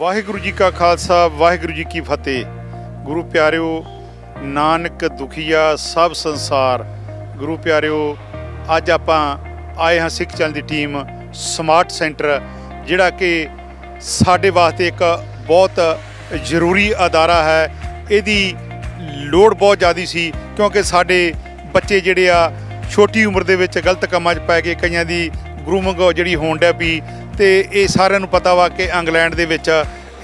ਵਾਹਿਗੁਰੂ ਜੀ ਕਾ ਖਾਲਸਾ ਵਾਹਿਗੁਰੂ ਜੀ ਕੀ ਫਤਿਹ ਗੁਰੂ ਪਿਆਰਿਓ ਨਾਨਕ ਦੁਖੀਆ ਸਭ ਸੰਸਾਰ ਗੁਰੂ ਪਿਆਰਿਓ ਅੱਜ ਆਪਾਂ ਆਏ ਹਾਂ ਸਿੱਖ ਚੈਨਲ ਦੀ ਟੀਮ ਸਮਾਰਟ ਸੈਂਟਰ ਜਿਹੜਾ ਕਿ ਸਾਡੇ ਵਾਸਤੇ ਇੱਕ ਬਹੁਤ ਜ਼ਰੂਰੀ ਅਦਾਰਾ ਹੈ ਇਹਦੀ ਲੋੜ ਬਹੁਤ ਜ਼ਿਆਦੀ ਸੀ ਕਿਉਂਕਿ ਸਾਡੇ ਬੱਚੇ ਜਿਹੜੇ ਆ ਛੋਟੀ ਉਮਰ ਦੇ ਵਿੱਚ ਗਲਤ ਕੰਮਾਂ 'ਚ ਪੈ ਕੇ ਕਈਆਂ ਦੀ ਗਰੂਮਿੰਗ ਜਿਹੜੀ ਹੋਣ ਡਿਆ ਵੀ ਤੇ ਇਹ ਸਾਰਿਆਂ ਨੂੰ ਪਤਾ ਵਾ ਕਿ ਇੰਗਲੈਂਡ ਦੇ ਵਿੱਚ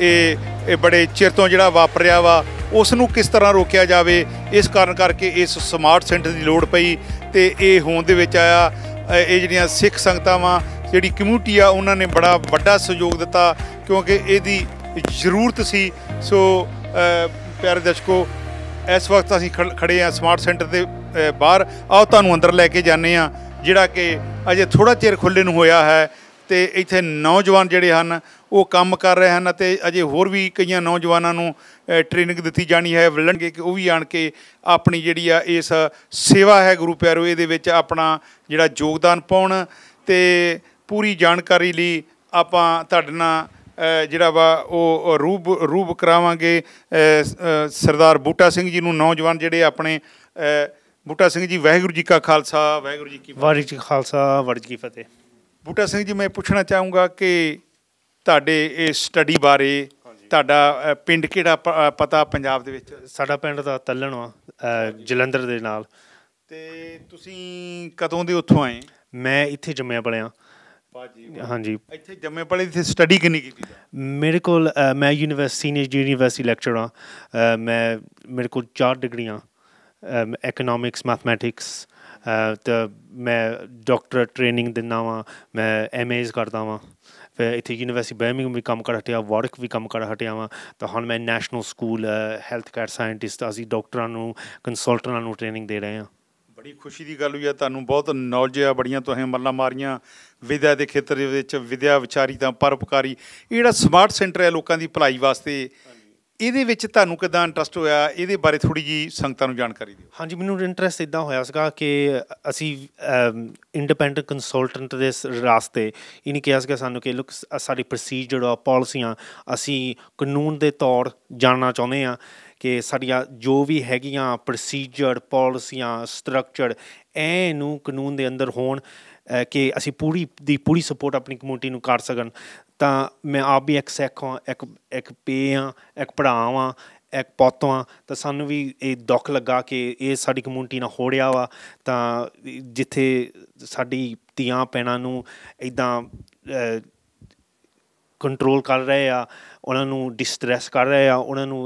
ਇਹ ਇਹ ਬੜੇ ਚਿਰ ਤੋਂ ਜਿਹੜਾ ਵਾਪਰਿਆ ਵਾ ਉਸ ਨੂੰ ਕਿਸ ਤਰ੍ਹਾਂ ਰੋਕਿਆ ਜਾਵੇ ਇਸ ਕਾਰਨ ਕਰਕੇ ਇਸ ਸਮਾਰਟ ਸੈਂਟਰ ਦੀ ਲੋੜ ਪਈ ਤੇ ਇਹ ਹੋਣ ਦੇ ਵਿੱਚ ਆਇਆ ਇਹ ਜਿਹੜੀਆਂ ਸਿੱਖ ਸੰਗਤਾਵਾਂ ਜਿਹੜੀ ਕਮਿਊਨਿਟੀ ਆ ਉਹਨਾਂ ਨੇ ਬੜਾ ਵੱਡਾ ਸਹਿਯੋਗ ਦਿੱਤਾ ਕਿਉਂਕਿ ਇਹਦੀ ਜ਼ਰੂਰਤ ਸੀ ਸੋ ਪਿਆਰੇ ਦਰਸ਼ਕੋ ਇਸ ਵਕਤ ਅਸੀਂ ਖੜੇ ਆ ਸਮਾਰਟ ਸੈਂਟਰ ਦੇ ਬਾਹਰ ਆਓ ਤੁਹਾਨੂੰ ਅੰਦਰ ਲੈ ਕੇ ਜਾਂਦੇ ਆ ਜਿਹੜਾ ਕਿ ਅਜੇ ਥੋੜਾ ਚਿਰ ਖੁੱਲੇ ਨੂੰ ਹੋਇਆ ਹੈ ਤੇ ਇੱਥੇ ਨੌਜਵਾਨ ਜਿਹੜੇ ਹਨ ਉਹ ਕੰਮ ਕਰ ਰਹੇ ਹਨ ਅਤੇ ਅਜੇ ਹੋਰ ਵੀ ਕਈਆਂ ਨੌਜਵਾਨਾਂ ਨੂੰ ਟ੍ਰੇਨਿੰਗ ਦਿੱਤੀ ਜਾਣੀ ਹੈ ਵਲਣਗੇ ਕਿ ਉਹ ਵੀ ਆਣ ਕੇ ਆਪਣੀ ਜਿਹੜੀ ਆ ਇਸ ਸੇਵਾ ਹੈ ਗੁਰੂ ਪਿਆਰੋ ਇਹਦੇ ਵਿੱਚ ਆਪਣਾ ਜਿਹੜਾ ਯੋਗਦਾਨ ਪਾਉਣ ਤੇ ਪੂਰੀ ਜਾਣਕਾਰੀ ਲਈ ਆਪਾਂ ਤੁਹਾਡੇ ਨਾਲ ਜਿਹੜਾ ਵਾ ਉਹ ਰੂਪ ਰੂਪ ਕਰਾਵਾਂਗੇ ਸਰਦਾਰ ਬੂਟਾ ਸਿੰਘ ਜੀ ਨੂੰ ਨੌਜਵਾਨ ਜਿਹੜੇ ਆਪਣੇ ਬੂਟਾ ਸਿੰਘ ਜੀ ਵਾਹਿਗੁਰੂ ਜੀ ਕਾ ਖਾਲਸਾ ਵਾਹਿਗੁਰੂ ਜੀ ਕੀ ਵਾਹਿਗੁਰੂ ਜੀ ਖਾਲਸਾ ਵਾਹਿਗੁਰੂ ਜੀ ਕੀ ਫਤਿਹ ਬੂਟਾ ਸਿੰਘ ਜੀ ਮੈਂ ਪੁੱਛਣਾ ਚਾਹੂੰਗਾ ਕਿ ਤੁਹਾਡੇ ਇਹ ਸਟੱਡੀ ਬਾਰੇ ਤੁਹਾਡਾ ਪਿੰਡ ਕਿਹੜਾ ਪਤਾ ਪੰਜਾਬ ਦੇ ਵਿੱਚ ਸਾਡਾ ਪਿੰਡ ਦਾ ਤੱਲਣ ਆ ਜਲੰਧਰ ਦੇ ਨਾਲ ਤੇ ਤੁਸੀਂ ਕਦੋਂ ਦੇ ਉੱਥੋਂ ਆਏ ਮੈਂ ਇੱਥੇ ਜੰਮਿਆ ਪਲਿਆ ਹਾਂਜੀ ਇੱਥੇ ਜੰਮੇ ਪਲੇ ਇੱਥੇ ਸਟੱਡੀ ਕਿੰਨੀ ਕੀਤੀ ਮੇਰੇ ਕੋਲ ਮੈਂ ਯੂਨੀਵਰਸਿਟੀ ਸੀਨੀਅਰ ਯੂਨੀਵਰਸਿਟੀ ਲੈਕਚਰ ਆ ਮੈਂ ਮੇਰੇ ਕੋਲ ਚਾਰ ਡਿਗਰੀਆਂ ਇਕਨੋਮਿਕਸ ਮੈਥਮੈਟਿਕਸ ਤੇ ਮੈਂ ਡਾਕਟਰ ਟ੍ਰੇਨਿੰਗ ਦਿੰਦਾ ਵਾਂ ਮੈਂ ਐਮਏਜ਼ ਕਰਦਾ ਵਾਂ ਫਿਰ ਇੱਥੇ ਯੂਨੀਵਰਸਿਟੀ ਬਰਮਿੰਗਮ ਵੀ ਕੰਮ ਕਰ ਹਟਿਆ ਵਰਕ ਵੀ ਕੰਮ ਕਰ ਹਟਿਆ ਵਾਂ ਤਾਂ ਹੁਣ ਮੈਂ national school health care scientist ਅਸੀਂ ਡਾਕਟਰਾਂ ਨੂੰ ਕੰਸਲਟੈਂਟਾਂ ਨੂੰ ਟ੍ਰੇਨਿੰਗ ਦੇ ਰਹੇ ਹਾਂ ਬੜੀ ਖੁਸ਼ੀ ਦੀ ਗੱਲ ਹੋਈ ਆ ਤੁਹਾਨੂੰ ਬਹੁਤ ਨੌਲੇਜ ਆ ਬੜੀਆਂ ਤੁਸੀਂ ਮੱਲਾ ਮਾਰੀਆਂ ਵਿਦਿਆ ਦੇ ਖੇਤਰ ਦੇ ਵਿੱਚ ਵਿਦਿਆ ਵਿਚਾਰੀ ਤਾਂ ਪਰਉਪਕਾਰੀ ਇਹ ਜਿਹੜਾ ਸਮਾਰਟ ਸੈਂਟਰ ਹੈ ਲੋਕਾਂ ਦੀ ਭਲਾਈ ਵਾਸਤੇ ਇਹਦੇ ਵਿੱਚ ਤੁਹਾਨੂੰ ਕਿਦਾਂ ਇੰਟਰਸਟ ਹੋਇਆ ਇਹਦੇ ਬਾਰੇ ਥੋੜੀ ਜੀ ਸੰਗਤਾਂ ਨੂੰ ਜਾਣਕਾਰੀ ਦਿਓ ਹਾਂਜੀ ਮੈਨੂੰ ਇੰਟਰਸਟ ਇਦਾਂ ਹੋਇਆ ਸੀਗਾ ਕਿ ਅਸੀਂ ਇੰਡੀਪੈਂਡੈਂਟ ਕੰਸਲਟੈਂਟ ਦੇ ਰਾਸਤੇ ਇਹਨੇ ਕਿਹਾ ਸੀਗਾ ਸਾਨੂੰ ਕਿ ਲੁੱਕ ਸਾਡੀ ਪ੍ਰੋਸੀਜਰ ਆ ਪਾਲਿਸੀਆਂ ਅਸੀਂ ਕਾਨੂੰਨ ਦੇ ਤੌਰ ਜਾਣਨਾ ਚਾਹੁੰਦੇ ਆ ਕਿ ਸਾਡੀਆਂ ਜੋ ਵੀ ਹੈਗੀਆਂ ਪ੍ਰੋਸੀਜਰ ਪਾਲਿਸੀਆਂ ਸਟਰਕਚਰ ਐ ਨੂੰ ਕਾਨੂੰਨ ਦੇ ਅੰਦਰ ਹੋਣ ਕਿ ਅਸੀਂ ਪੂਰੀ ਦੀ ਪੂਰੀ ਸਪੋਰਟ ਆਪਣੀ ਕਮਿਊਨਿਟੀ ਨੂੰ ਕਰ ਸਕਣ ਤਾਂ ਮੈਂ ਆਪ ਵੀ ਇੱਕ ਸਿੱਖ ਹਾਂ ਇੱਕ ਇੱਕ ਪੇ ਹਾਂ ਇੱਕ ਭਰਾ ਹਾਂ ਇੱਕ ਪੁੱਤ ਹਾਂ ਤਾਂ ਸਾਨੂੰ ਵੀ ਇਹ ਦੁੱਖ ਲੱਗਾ ਕਿ ਇਹ ਸਾਡੀ ਕਮਿਊਨਿਟੀ ਨਾਲ ਹੋ ਰਿਹਾ ਵਾ ਤਾਂ ਜਿੱਥੇ ਸਾਡੀ ਧੀਆਂ ਪੈਣਾ ਨੂੰ ਇਦਾਂ ਕੰਟਰੋਲ ਕਰ ਰਹੇ ਆ ਉਹਨਾਂ ਨੂੰ ਡਿਸਟ੍ਰੈਸ ਕਰ ਰਹੇ ਆ ਉਹਨਾਂ ਨੂੰ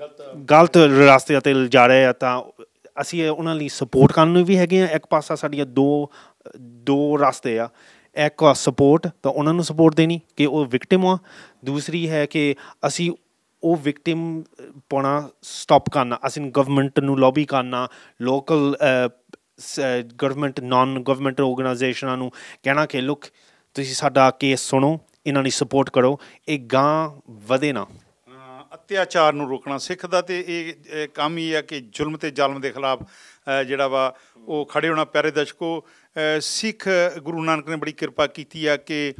ਗਲਤ ਗਲਤ ਰਸਤੇ ਤੇ ਜਾ ਰਹੇ ਆ ਤਾਂ ਅਸੀਂ ਉਹਨਾਂ ਲਈ ਸਪੋਰਟ ਕਰਨ ਨੂੰ ਵੀ ਹੈਗੇ ਆ ਇੱਕ ਪਾਸਾ ਸਾਡੀਆਂ ਦੋ ਦੋ ਰਸਤੇ ਆ ਇੱਕ ਸਪੋਰਟ ਤਾਂ ਉਹਨਾਂ ਨੂੰ ਸਪੋਰਟ ਦੇਣੀ ਕਿ ਉਹ ਵਿਕਟਿਮ ਆ ਦੂਸਰੀ ਹੈ ਕਿ ਅਸੀਂ ਉਹ ਵਿਕਟਿਮ ਪਾਉਣਾ ਸਟਾਪ ਕਰਨਾ ਅਸੀਂ ਗਵਰਨਮੈਂਟ ਨੂੰ ਲੌਬੀ ਕਰਨਾ ਲੋਕਲ ਗਵਰਨਮੈਂਟ ਨਾਨ ਗਵਰਨਮੈਂਟ ਆਰਗੇਨਾਈਜੇਸ਼ਨਾਂ ਨੂੰ ਕਹਿਣਾ ਕਿ ਲੁੱਕ ਤੁਸੀਂ ਸਾਡਾ ਕੇਸ ਸੁਣੋ ਇਹਨਾਂ ਦੀ ਸਪੋਰਟ ਕਰੋ ਇਹ ਗਾਂ ਵਧੇ ਨਾ ਅਤਿਆਚਾਰ ਨੂੰ ਰੋਕਣਾ ਸਿੱਖ ਦਾ ਤੇ ਇਹ ਕੰਮ ਹੀ ਆ ਕਿ ਜ਼ੁਲਮ ਤੇ ਜ਼ਾਲਮ ਦੇ ਖਿਲਾਫ ਜਿਹੜਾ ਵਾ ਉਹ ਖੜੇ ਹੋਣਾ ਪਿਆਰੇ ਦਰਸ਼ਕੋ ਸਿੱਖ ਗੁਰੂ ਨਾਨਕ ਨੇ ਬੜੀ ਕਿਰਪਾ ਕੀਤੀ ਆ ਕਿ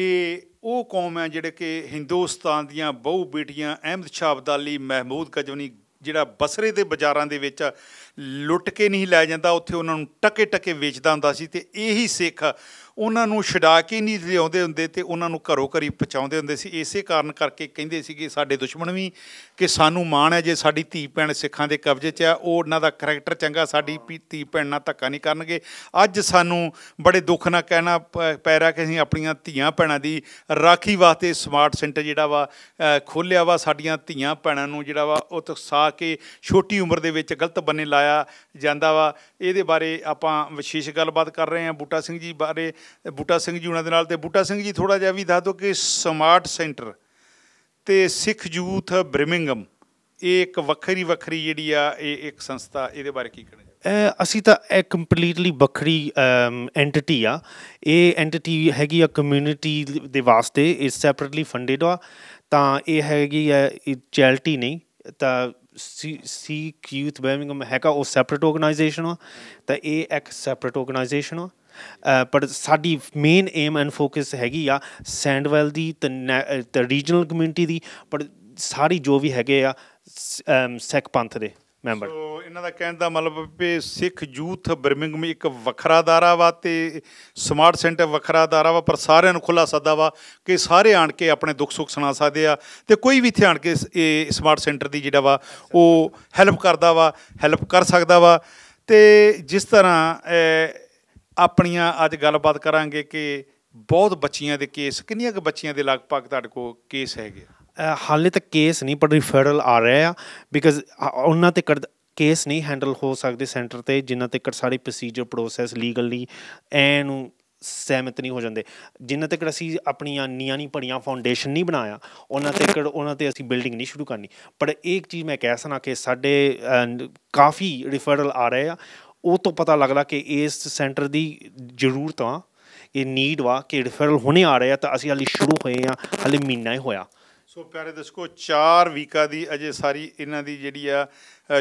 ਇਹ ਉਹ ਕੌਮ ਹੈ ਜਿਹੜੇ ਕਿ ਹਿੰਦੁਸਤਾਨ ਦੀਆਂ ਬਹੁ ਬੇਟੀਆਂ ਅਹਿਮਦ ਸ਼ਾਹ ਅਬਦਾਲੀ ਮਹਿਮੂਦ ਗਜਵਨੀ ਜਿਹੜਾ ਬਸਰੇ ਦੇ ਬਾਜ਼ਾਰਾਂ ਦੇ ਵਿੱਚ ਲੁੱਟ ਕੇ ਨਹੀਂ ਲੈ ਜਾਂਦਾ ਉੱਥੇ ਉਹਨਾਂ ਨੂੰ ਟਕੇ ਟਕੇ ਵੇਚਦਾ ਹੁੰਦਾ ਸੀ ਤੇ ਇਹੀ ਸਿੱਖ ਉਹਨਾਂ ਨੂੰ ਛਡਾ ਕੇ ਨਹੀਂ ਲਿਆਉਂਦੇ ਹੁੰਦੇ ਤੇ ਉਹਨਾਂ ਨੂੰ ਘਰੋ ਘਰੀ ਪਹੁੰਚਾਉਂਦੇ ਹੁੰਦੇ ਸੀ ਇਸੇ ਕਾਰਨ ਕਰਕੇ ਕਹਿੰਦੇ ਸੀਗੇ ਸਾਡੇ ਦੁਸ਼ਮਣ ਵੀ ਕਿ ਸਾਨੂੰ ਮਾਣ ਹੈ ਜੇ ਸਾਡੀ ਧੀ ਭੈਣ ਸਿੱਖਾਂ ਦੇ ਕਬਜ਼ੇ 'ਚ ਆ ਉਹ ਉਹਨਾਂ ਦਾ ਕੈਰੈਕਟਰ ਚੰਗਾ ਸਾਡੀ ਧੀ ਭੈਣ ਨਾਲ ਧੱਕਾ ਨਹੀਂ ਕਰਨਗੇ ਅੱਜ ਸਾਨੂੰ ਬੜੇ ਦੁੱਖ ਨਾਲ ਕਹਿਣਾ ਪੈ ਰਿਹਾ ਕਿ ਅਸੀਂ ਆਪਣੀਆਂ ਧੀਆਂ ਭੈਣਾਂ ਦੀ ਰਾਖੀ ਵਾਸਤੇ ਸਮਾਰਟ ਸੈਂਟਰ ਜਿਹੜਾ ਵਾ ਖੋਲਿਆ ਵਾ ਸਾਡੀਆਂ ਧੀਆਂ ਭੈਣਾਂ ਨੂੰ ਜਿਹੜਾ ਵਾ ਉਹ ਤਕਸਾ ਕੇ ਛੋਟੀ ਉਮਰ ਦੇ ਵਿੱਚ ਗਲਤ ਬੰਨੇ ਲਾਇਆ ਜਾਂਦਾ ਵਾ ਇਹਦੇ ਬਾਰੇ ਆਪਾਂ ਵਿਸ਼ੇਸ਼ ਗੱਲਬਾਤ ਕਰ ਰਹੇ ਹਾਂ ਬੂਟਾ ਸਿੰਘ ਜੀ ਬਾਰੇ ਬੂਟਾ ਸਿੰਘ ਜੀ ਉਹਨਾਂ ਦੇ ਨਾਲ ਤੇ ਬੂਟਾ ਸਿੰਘ ਜੀ ਥੋੜਾ ਜਿਹਾ ਵੀ ਦੱਸ ਦੋ ਕਿ ਸਮਾਰਟ ਸੈਂਟਰ ਤੇ ਸਿੱਖ ਯੂਥ ਬ੍ਰਿਮਿੰਗਮ ਇਹ ਇੱਕ ਵੱਖਰੀ ਵੱਖਰੀ ਜਿਹੜੀ ਆ ਇਹ ਇੱਕ ਸੰਸਥਾ ਇਹਦੇ ਬਾਰੇ ਕੀ ਕਹਿਣਾ ਅਸੀਂ ਤਾਂ ਇਹ ਕੰਪਲੀਟਲੀ ਵੱਖਰੀ ਐਂਟੀਟੀ ਆ ਇਹ ਐਂਟੀਟੀ ਹੈਗੀ ਆ ਕਮਿਊਨਿਟੀ ਦੇ ਵਾਸਤੇ ਇਸ ਸੈਪਰੇਟਲੀ ਫੰਡਡ ਆ ਤਾਂ ਇਹ ਹੈਗੀ ਆ ਚੈਰਿਟੀ ਨਹੀਂ ਤਾਂ ਸੀ ਕਿਊਥ ਬਰਮਿੰਗਮ ਹੈਗਾ ਉਹ ਸੈਪਰੇਟ ਆਰਗੇਨਾਈਜੇਸ਼ਨ ਆ ਤਾਂ ਇਹ ਇੱਕ ਸੈਪਰੇਟ ਆਰਗੇਨਾਈਜੇਸ਼ਨ ਆ ਪਰ ਸਾਡੀ ਮੇਨ ਏਮ ਐਂਡ ਫੋਕਸ ਹੈਗੀ ਆ ਸੈਂਡਵੈਲ ਦੀ ਤੇ ਰੀਜਨਲ ਕਮਿਊਨਿਟੀ ਦੀ ਪਰ ਸਾਰੀ ਜੋ ਵੀ ਹੈਗੇ ਆ ਸਿੱਖ ਪੰਥ ਦੇ ਮੈਂਬਰ ਸੋ ਇਹਨਾਂ ਦਾ ਕਹਿਣ ਦਾ ਮਤਲਬ ਵੀ ਸਿੱਖ ਯੂਥ ਬਰਮਿੰਗਮ ਇੱਕ ਵੱਖਰਾ ਦਾਰਾ ਵਾ ਤੇ ਸਮਾਰਟ ਸੈਂਟਰ ਵੱਖਰਾ ਦਾਰਾ ਵਾ ਪਰ ਸਾਰਿਆਂ ਨੂੰ ਖੁੱਲਾ ਸੱਦਾ ਵਾ ਕਿ ਸਾਰੇ ਆਣ ਕੇ ਆਪਣੇ ਦੁੱਖ ਸੁੱਖ ਸੁਣਾ ਸਕਦੇ ਆ ਤੇ ਕੋਈ ਵੀ ਇੱਥੇ ਆਣ ਕੇ ਇਹ ਸਮਾਰਟ ਸੈਂਟਰ ਦੀ ਜਿਹੜਾ ਵਾ ਉਹ ਹੈਲਪ ਕਰਦਾ ਵਾ ਹੈਲਪ ਕਰ ਸਕਦਾ ਵਾ ਤੇ ਜਿਸ ਤਰ੍ਹਾਂ ਆਪਣੀਆਂ ਅੱਜ ਗੱਲਬਾਤ ਕਰਾਂਗੇ ਕਿ ਬਹੁਤ ਬੱਚੀਆਂ ਦੇ ਕੇਸ ਕਿੰਨੀਆਂ ਕੁ ਬੱਚੀਆਂ ਦੇ ਲਗਭਗ ਤੁਹਾਡੇ ਕੋਲ ਕੇਸ ਹੈਗੇ ਹਾਲੇ ਤੱਕ ਕੇਸ ਨਹੀਂ ਪਰ ਰਿਫਰਲ ਆ ਰਹੇ ਆ ਬਿਕਾਜ਼ ਉਹਨਾਂ ਤੇ ਕੇਸ ਨਹੀਂ ਹੈਂਡਲ ਹੋ ਸਕਦੇ ਸੈਂਟਰ ਤੇ ਜਿਨ੍ਹਾਂ ਤੇ ਸਾਰੀ ਪ੍ਰੋਸੀਜਰ ਪ੍ਰੋਸੈਸ ਲੀਗਲੀ ਐ ਨੂੰ ਸਹਿਮਤ ਨਹੀਂ ਹੋ ਜਾਂਦੇ ਜਿੰਨਾ ਤੱਕ ਅਸੀਂ ਆਪਣੀਆਂ ਨੀਆਂ ਨਹੀਂ ਪੜੀਆਂ ਫਾਊਂਡੇਸ਼ਨ ਨਹੀਂ ਬਣਾਇਆ ਉਹਨਾਂ ਤੱਕ ਉਹਨਾਂ ਤੇ ਅਸੀਂ ਬਿਲਡਿੰਗ ਨਹੀਂ ਸ਼ੁਰੂ ਕਰਨੀ ਪਰ ਇੱਕ ਚੀਜ਼ ਮੈਂ ਕਹਿ ਸਨਾ ਕਿ ਸਾਡੇ ਕਾਫੀ ਰਿਫਰਲ ਆ ਰਹੇ ਆ ਉਹ ਤੋਂ ਪਤਾ ਲੱਗਦਾ ਕਿ ਇਸ ਸੈਂਟਰ ਦੀ ਜ਼ਰੂਰਤ ਆ ਇਹ ਨੀਡ ਵਾ ਕਿ ਰਿਫਰਲ ਹੁਣੇ ਆ ਰਿਹਾ ਤਾਂ ਅਸੀਂ ਹਾਲੇ ਸ਼ੁਰੂ ਹੋਏ ਆ ਹਾਲੇ ਮਹੀਨਾ ਹੀ ਹੋਇਆ ਸੋ ਪਿਆਰੇ ਕੋ 4 ਵੀਕਾ ਦੀ ਅਜੇ ਸਾਰੀ ਇਹਨਾਂ ਦੀ ਜਿਹੜੀ ਆ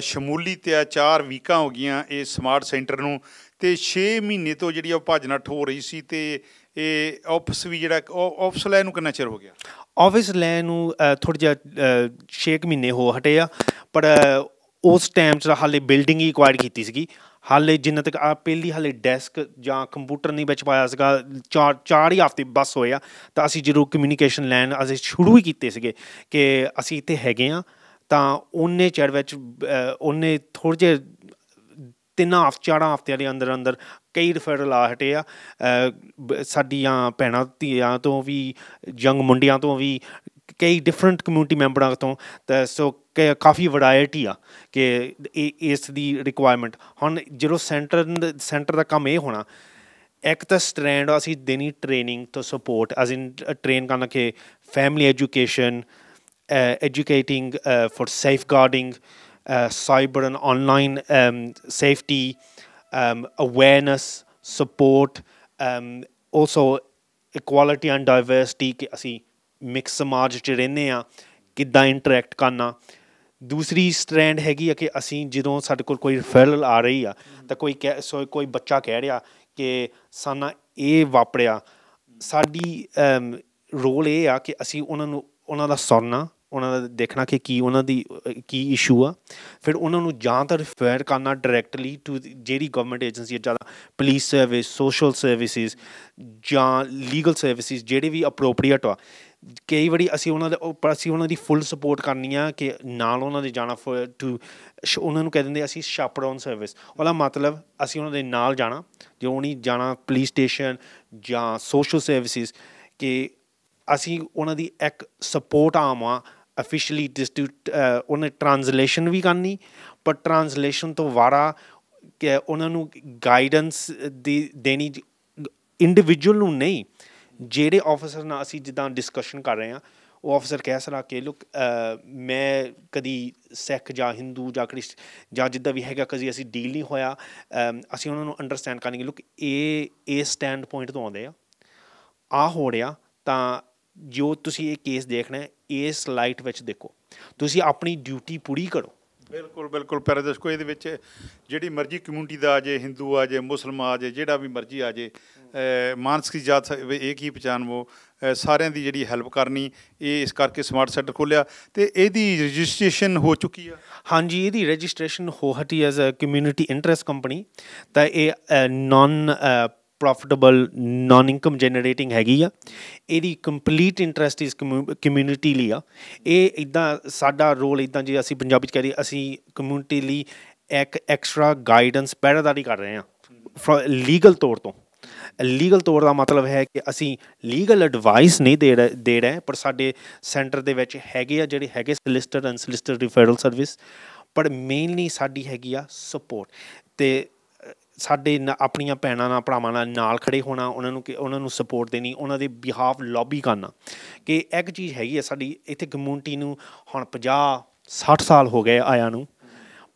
ਸ਼ਮੂਲੀ ਤੇ ਆ 4 ਵੀਕਾਂ ਹੋ ਗਈਆਂ ਇਹ ਸਮਾਰਟ ਸੈਂਟਰ ਨੂੰ ਤੇ 6 ਮਹੀਨੇ ਤੋਂ ਜਿਹੜੀ ਉਹ ਭੱਜ ਠੋ ਰਹੀ ਸੀ ਤੇ ਇਹ ਆਫਿਸ ਵੀ ਜਿਹੜਾ ਆਫਿਸ ਲੈ ਨੂੰ ਕਿੰਨਾ ਚਿਰ ਹੋ ਗਿਆ ਆਫਿਸ ਲੈ ਨੂੰ ਥੋੜਾ ਜਿਹਾ 6 ਮਹੀਨੇ ਹੋ ਹਟੇ ਆ ਪਰ ਉਸ ਟਾਈਮ 'ਚ ਹਾਲੇ ਬਿਲਡਿੰਗ ਹੀ ਐਕਵਾਇਰ ਕੀਤੀ ਸੀਗੀ ਹਾਲੇ ਜਿੰਨਾ ਤੱਕ ਆ ਪਹਿਲੀ ਹਾਲੇ ਡੈਸਕ ਜਾਂ ਕੰਪਿਊਟਰ ਨਹੀਂ ਵਿੱਚ ਪਾਇਆ ਸੀਗਾ ਚਾਰ ਚਾਰ ਹੀ ਹਫ਼ਤੇ ਬਸ ਹੋਇਆ ਤਾਂ ਅਸੀਂ ਜਰੂਰ ਕਮਿਊਨੀਕੇਸ਼ਨ ਲੈਣ ਅਸੀਂ ਸ਼ੁਰੂ ਹੀ ਕੀਤੇ ਸੀਗੇ ਕਿ ਅਸੀਂ ਇੱਥੇ ਹੈਗੇ ਆ ਤਾਂ ਉਹਨੇ ਚੜ ਵਿੱਚ ਉਹਨੇ ਥੋੜੇ ਜੇ ਤਿੰਨ ਹਫ਼ਤੇ ਚਾਰ ਹਫਤੇ ਦੇ ਅੰਦਰ ਅੰਦਰ ਕਈ ਰਿਫਰਲ ਆ ਹਟੇ ਆ ਸਾਡੀਆਂ ਭੈਣਾਂ ਧੀਆਂ ਤੋਂ ਵੀ ਜੰਗ ਮੁੰਡਿਆਂ ਤੋਂ ਵੀ ਕਈ ਡਿਫਰੈਂਟ ਕਮਿਊਨਿਟੀ ਮੈਂਬਰਾਂ ਤੋਂ ਤਾਂ ਸੋ ਕਾਫੀ ਵੈਰਾਈਟੀ ਆ ਕਿ ਇਸ ਦੀ ਰਿਕੁਆਇਰਮੈਂਟ ਹੁਣ ਜਦੋਂ ਸੈਂਟਰ ਸੈਂਟਰ ਦਾ ਕੰਮ ਇਹ ਹੋਣਾ ਇੱਕ ਤਾਂ ਸਟ੍ਰੈਂਡ ਅਸੀਂ ਦੇਣੀ ਟ੍ਰੇਨਿੰਗ ਤੋਂ ਸਪੋਰਟ ਐਸ ਇਨ ਟ੍ਰੇਨ ਕਰਨਾ ਕਿ family education educating for safeguarding cyber and online safety awareness support also equality and diversity ਕਿ ਅਸੀਂ ਮਿਕਸ ਸਮਾਜ 'ਚ ਰਹਿੰਦੇ ਆ ਕਿੱਦਾਂ ਇੰਟਰੈਕਟ ਕਰਨਾ ਦੂਸਰੀ ਸਟ੍ਰੈਂਡ ਹੈਗੀ ਆ ਕਿ ਅਸੀਂ ਜਦੋਂ ਸਾਡੇ ਕੋਲ ਕੋਈ ਰਿਫਰਲ ਆ ਰਹੀ ਆ ਤਾਂ ਕੋਈ ਕੋਈ ਬੱਚਾ ਕਹਿ ਰਿਹਾ ਕਿ ਸਾਨਾ ਇਹ ਵਾਪਰਿਆ ਸਾਡੀ ਰੋਲ ਇਹ ਆ ਕਿ ਅਸੀਂ ਉਹਨਾਂ ਨੂੰ ਉਹਨਾਂ ਦਾ ਸੁਣਨਾ ਉਹਨਾਂ ਦਾ ਦੇਖਣਾ ਕਿ ਕੀ ਉਹਨਾਂ ਦੀ ਕੀ ਇਸ਼ੂ ਆ ਫਿਰ ਉਹਨਾਂ ਨੂੰ ਜਾਂ ਤਾਂ ਰਿਫਰ ਕਰਨਾ ਡਾਇਰੈਕਟਲੀ ਟੂ ਜਿਹੜੀ ਗਵਰਨਮੈਂਟ ਏਜੰਸੀ ਜਿਆਦਾ ਪੁਲਿਸ ਸਰਵਿਸ ਸੋਸ਼ਲ ਸਰਵਿਸਿਜ਼ ਜਾਂ ਲੀਗਲ ਸਰਵਿਸਿਜ਼ ਜਿਹੜੇ ਵੀ ਅਪਰੋਪਰੀਏਟ ਆ ਕਈ ਵਾਰੀ ਅਸੀਂ ਉਹਨਾਂ ਦੇ ਉੱਪਰ ਅਸੀਂ ਉਹਨਾਂ ਦੀ ਫੁੱਲ ਸਪੋਰਟ ਕਰਨੀ ਆ ਕਿ ਨਾਲ ਉਹਨਾਂ ਦੇ ਜਾਣਾ ਟੂ ਉਹਨਾਂ ਨੂੰ ਕਹਿ ਦਿੰਦੇ ਅਸੀਂ ਸ਼ਾਪਰੋਨ ਸਰਵਿਸ ਉਹਦਾ ਮਤਲਬ ਅਸੀਂ ਉਹਨਾਂ ਦੇ ਨਾਲ ਜਾਣਾ ਜੇ ਉਹਨੀ ਜਾਣਾ ਪੁਲਿਸ ਸਟੇਸ਼ਨ ਜਾਂ ਸੋਸ਼ਲ ਸਰਵਿਸਿਜ਼ ਕਿ ਅਸੀਂ ਉਹਨਾਂ ਦੀ ਇੱਕ ਸਪੋਰਟ ਆਵਾਂ ਅਫੀਸ਼ੀਅਲੀ ਡਿਸਟ੍ਰਿਕਟ ਉਹਨੇ ਟ੍ਰਾਂਸਲੇਸ਼ਨ ਵੀ ਕਰਨੀ ਪਰ ਟ੍ਰਾਂਸਲੇਸ਼ਨ ਤੋਂ ਵਾਰਾ ਕਿ ਉਹਨਾਂ ਨੂੰ ਗਾਈਡੈਂਸ ਦੇ ਦੇਣੀ ਇੰਡੀਵਿਜੂਅਲ ਨੂੰ ਨਹੀਂ ਜਿਹੜੇ ਆਫੀਸਰ ਨਾਲ ਅਸੀਂ ਜਿੱਦਾਂ ਡਿਸਕਸ਼ਨ ਕਰ ਰਹੇ ਆ ਉਹ ਆਫੀਸਰ ਕਹਿ ਸਕਦਾ ਕਿ ਲੁੱਕ ਮੈਂ ਕਦੀ ਸਿੱਖ ਜਾਂ ਹਿੰਦੂ ਜਾਂ ਕ੍ਰਿਸਟ ਜਾਂ ਜਿੱਦਾਂ ਵੀ ਹੈਗਾ ਕਦੀ ਅਸੀਂ ਡੀਲ ਨਹੀਂ ਹੋਇਆ ਅਸੀਂ ਉਹਨਾਂ ਨੂੰ ਅੰਡਰਸਟੈਂਡ ਕਰਨਗੇ ਲੁੱਕ ਇਹ ਇਹ ਸਟੈਂਡ ਪੁਆਇੰਟ ਤੋਂ ਆਉਂਦੇ ਆ ਆ ਹੋ ਰਿਹਾ ਤਾਂ ਜੋ ਤੁਸੀਂ ਇਹ ਕੇਸ ਦੇਖਣਾ ਇਸ ਲਾਈਟ ਵਿੱਚ ਦੇਖੋ ਤੁਸੀਂ ਆਪਣੀ ਡਿਊਟੀ ਪੂਰੀ ਕਰੋ ਬਿਲਕੁਲ ਬਿਲਕੁਲ ਪੈਰਾਡਾਈਸ ਕੋਈ ਇਹਦੇ ਵਿੱਚ ਜਿਹੜੀ ਮਰਜ਼ੀ ਕਮਿਊਨਿਟੀ ਦਾ ਆ ਜੇ ਹਿੰਦੂ ਆ ਜੇ ਮੁਸਲਮ ਆ ਜੇ ਜਿਹੜਾ ਵੀ ਮਰਜ਼ੀ ਆ ਜੇ ਮਾਨਸਿਕ ਜਾਤ ਇੱਕ ਹੀ ਉਹ ਸਾਰਿਆਂ ਦੀ ਜਿਹੜੀ ਹੈਲਪ ਕਰਨੀ ਇਹ ਇਸ ਕਰਕੇ ਸਮਾਰਟ ਸੈਂਟਰ ਖੋਲਿਆ ਤੇ ਇਹਦੀ ਰਜਿਸਟ੍ਰੇਸ਼ਨ ਹੋ ਚੁੱਕੀ ਆ ਹਾਂਜੀ ਇਹਦੀ ਰਜਿਸਟ੍ਰੇਸ਼ਨ ਹੋ ਹਟੀ as a community interest company ਤਾਂ ਇਹ non profitable non income generating ਹੈਗੀ ਆ ਇਹਦੀ ਕੰਪਲੀਟ ਇੰਟਰਸਟ ਇਸ ਕਮਿਊਨਿਟੀ ਲਈ ਆ ਇਹ ਇਦਾਂ ਸਾਡਾ ਰੋਲ ਇਦਾਂ ਜੇ ਅਸੀਂ ਪੰਜਾਬੀ ਚ ਕਹਦੇ ਅਸੀਂ ਕਮਿਊਨਿਟੀ ਲਈ ਇੱਕ ਐਕਸਟਰਾ ਗਾਈਡੈਂਸ ਪੈਰਾਦਾਰੀ ਕਰ ਰਹੇ ਆ ਲੀਗਲ ਤੌਰ ਤੋਂ ਲੀਗਲ ਤੌਰ ਦਾ ਮਤਲਬ ਹੈ ਕਿ ਅਸੀਂ ਲੀਗਲ ਐਡਵਾਈਸ ਨਹੀਂ ਦੇ ਰਹੇ ਦੇ ਰਹੇ ਪਰ ਸਾਡੇ ਸੈਂਟਰ ਦੇ ਵਿੱਚ ਹੈਗੇ ਆ ਜਿਹੜੇ ਹੈਗੇ solicitor and solicitor referral service ਪਰ ਮੇਨਲੀ ਸਾਡੀ ਹੈਗੀ ਆ ਸਪੋਰਟ ਤੇ ਸਾਡੇ ਆਪਣੀਆਂ ਭੈਣਾਂ ਨਾਲ ਭਰਾਵਾਂ ਨਾਲ ਨਾਲ ਖੜੇ ਹੋਣਾ ਉਹਨਾਂ ਨੂੰ ਉਹਨਾਂ ਨੂੰ ਸਪੋਰਟ ਦੇਣੀ ਉਹਨਾਂ ਦੇ ਬਿਹਾਫ ਲੌਬੀ ਕਰਨਾ ਕਿ ਇੱਕ ਚੀਜ਼ ਹੈਗੀ ਹੈ ਸਾਡੀ ਇੱਥੇ ਕਮਿਊਨਿਟੀ ਨੂੰ ਹੁਣ 50 60 ਸਾਲ ਹੋ ਗਏ ਆਇਆਂ ਨੂੰ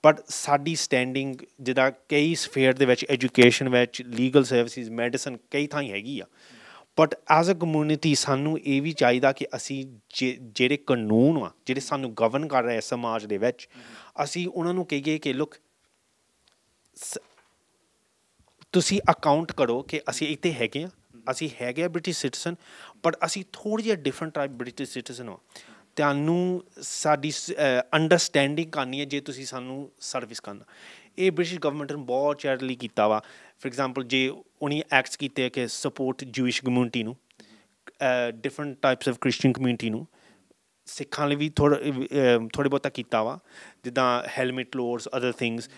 ਬਟ ਸਾਡੀ ਸਟੈਂਡਿੰਗ ਜਿਹਦਾ ਕਈ ਸਫੇਅਰ ਦੇ ਵਿੱਚ ਐਜੂਕੇਸ਼ਨ ਵਿੱਚ ਲੀਗਲ ਸਰਵਿਸਿਜ਼ ਮੈਡੀਸਨ ਕਈ ਥਾਂ ਹੈਗੀ ਆ ਬਟ ਐਜ਼ ਅ ਕਮਿਊਨਿਟੀ ਸਾਨੂੰ ਇਹ ਵੀ ਚਾਹੀਦਾ ਕਿ ਅਸੀਂ ਜਿਹੜੇ ਕਾਨੂੰਨ ਆ ਜਿਹੜੇ ਸਾਨੂੰ ਗਵਰਨ ਕਰ ਰਹੇ ਸਮਾਜ ਦੇ ਵਿੱਚ ਅਸੀਂ ਉਹਨਾਂ ਨੂੰ ਕਹੀਏ ਕਿ ਲੁੱਕ ਤੁਸੀਂ ਅਕਾਊਂਟ ਕਰੋ ਕਿ ਅਸੀਂ ਇੱਥੇ ਹੈਗੇ ਆ ਅਸੀਂ ਹੈਗੇ ਆ ਬ੍ਰਿਟਿਸ਼ ਸਿਟੀਜ਼ਨ ਪਰ ਅਸੀਂ ਥੋੜੀ ਜਿਹੀ ਡਿਫਰੈਂਟ ਟਾਈਪ ਬ੍ਰਿਟਿਸ਼ ਸਿਟੀਜ਼ਨ ਹਾਂ ਤੁਹਾਨੂੰ ਸਾਡੀ ਅੰਡਰਸਟੈਂਡਿੰਗ ਕਰਨੀ ਹੈ ਜੇ ਤੁਸੀਂ ਸਾਨੂੰ ਸਰਵਿਸ ਕਰਨਾ ਇਹ ਬ੍ਰਿਟਿਸ਼ ਗਵਰਨਮੈਂਟ ਨੇ ਬਹੁਤ ਚੈਰਲੀ ਕੀਤਾ ਵਾ ਫੋਰ ਐਗਜ਼ਾਮਪਲ ਜੇ ਉਹਨੇ ਐਕਟਸ ਕੀਤੇ ਕਿ ਸਪੋਰਟ ਜੂਇਸ਼ ਕਮਿਊਨਿਟੀ ਨੂੰ different types of Christian community ਨੂੰ ਸਿੱਖਾਂ ਲਈ ਵੀ ਥੋੜਾ ਥੋੜੇ ਬਹੁਤਾ ਕੀਤਾ ਵਾ ਜਿੱਦਾਂ ਹੈਲਮਟ ਲੋਰਸ ਅਦਰ ਥਿੰਗਸ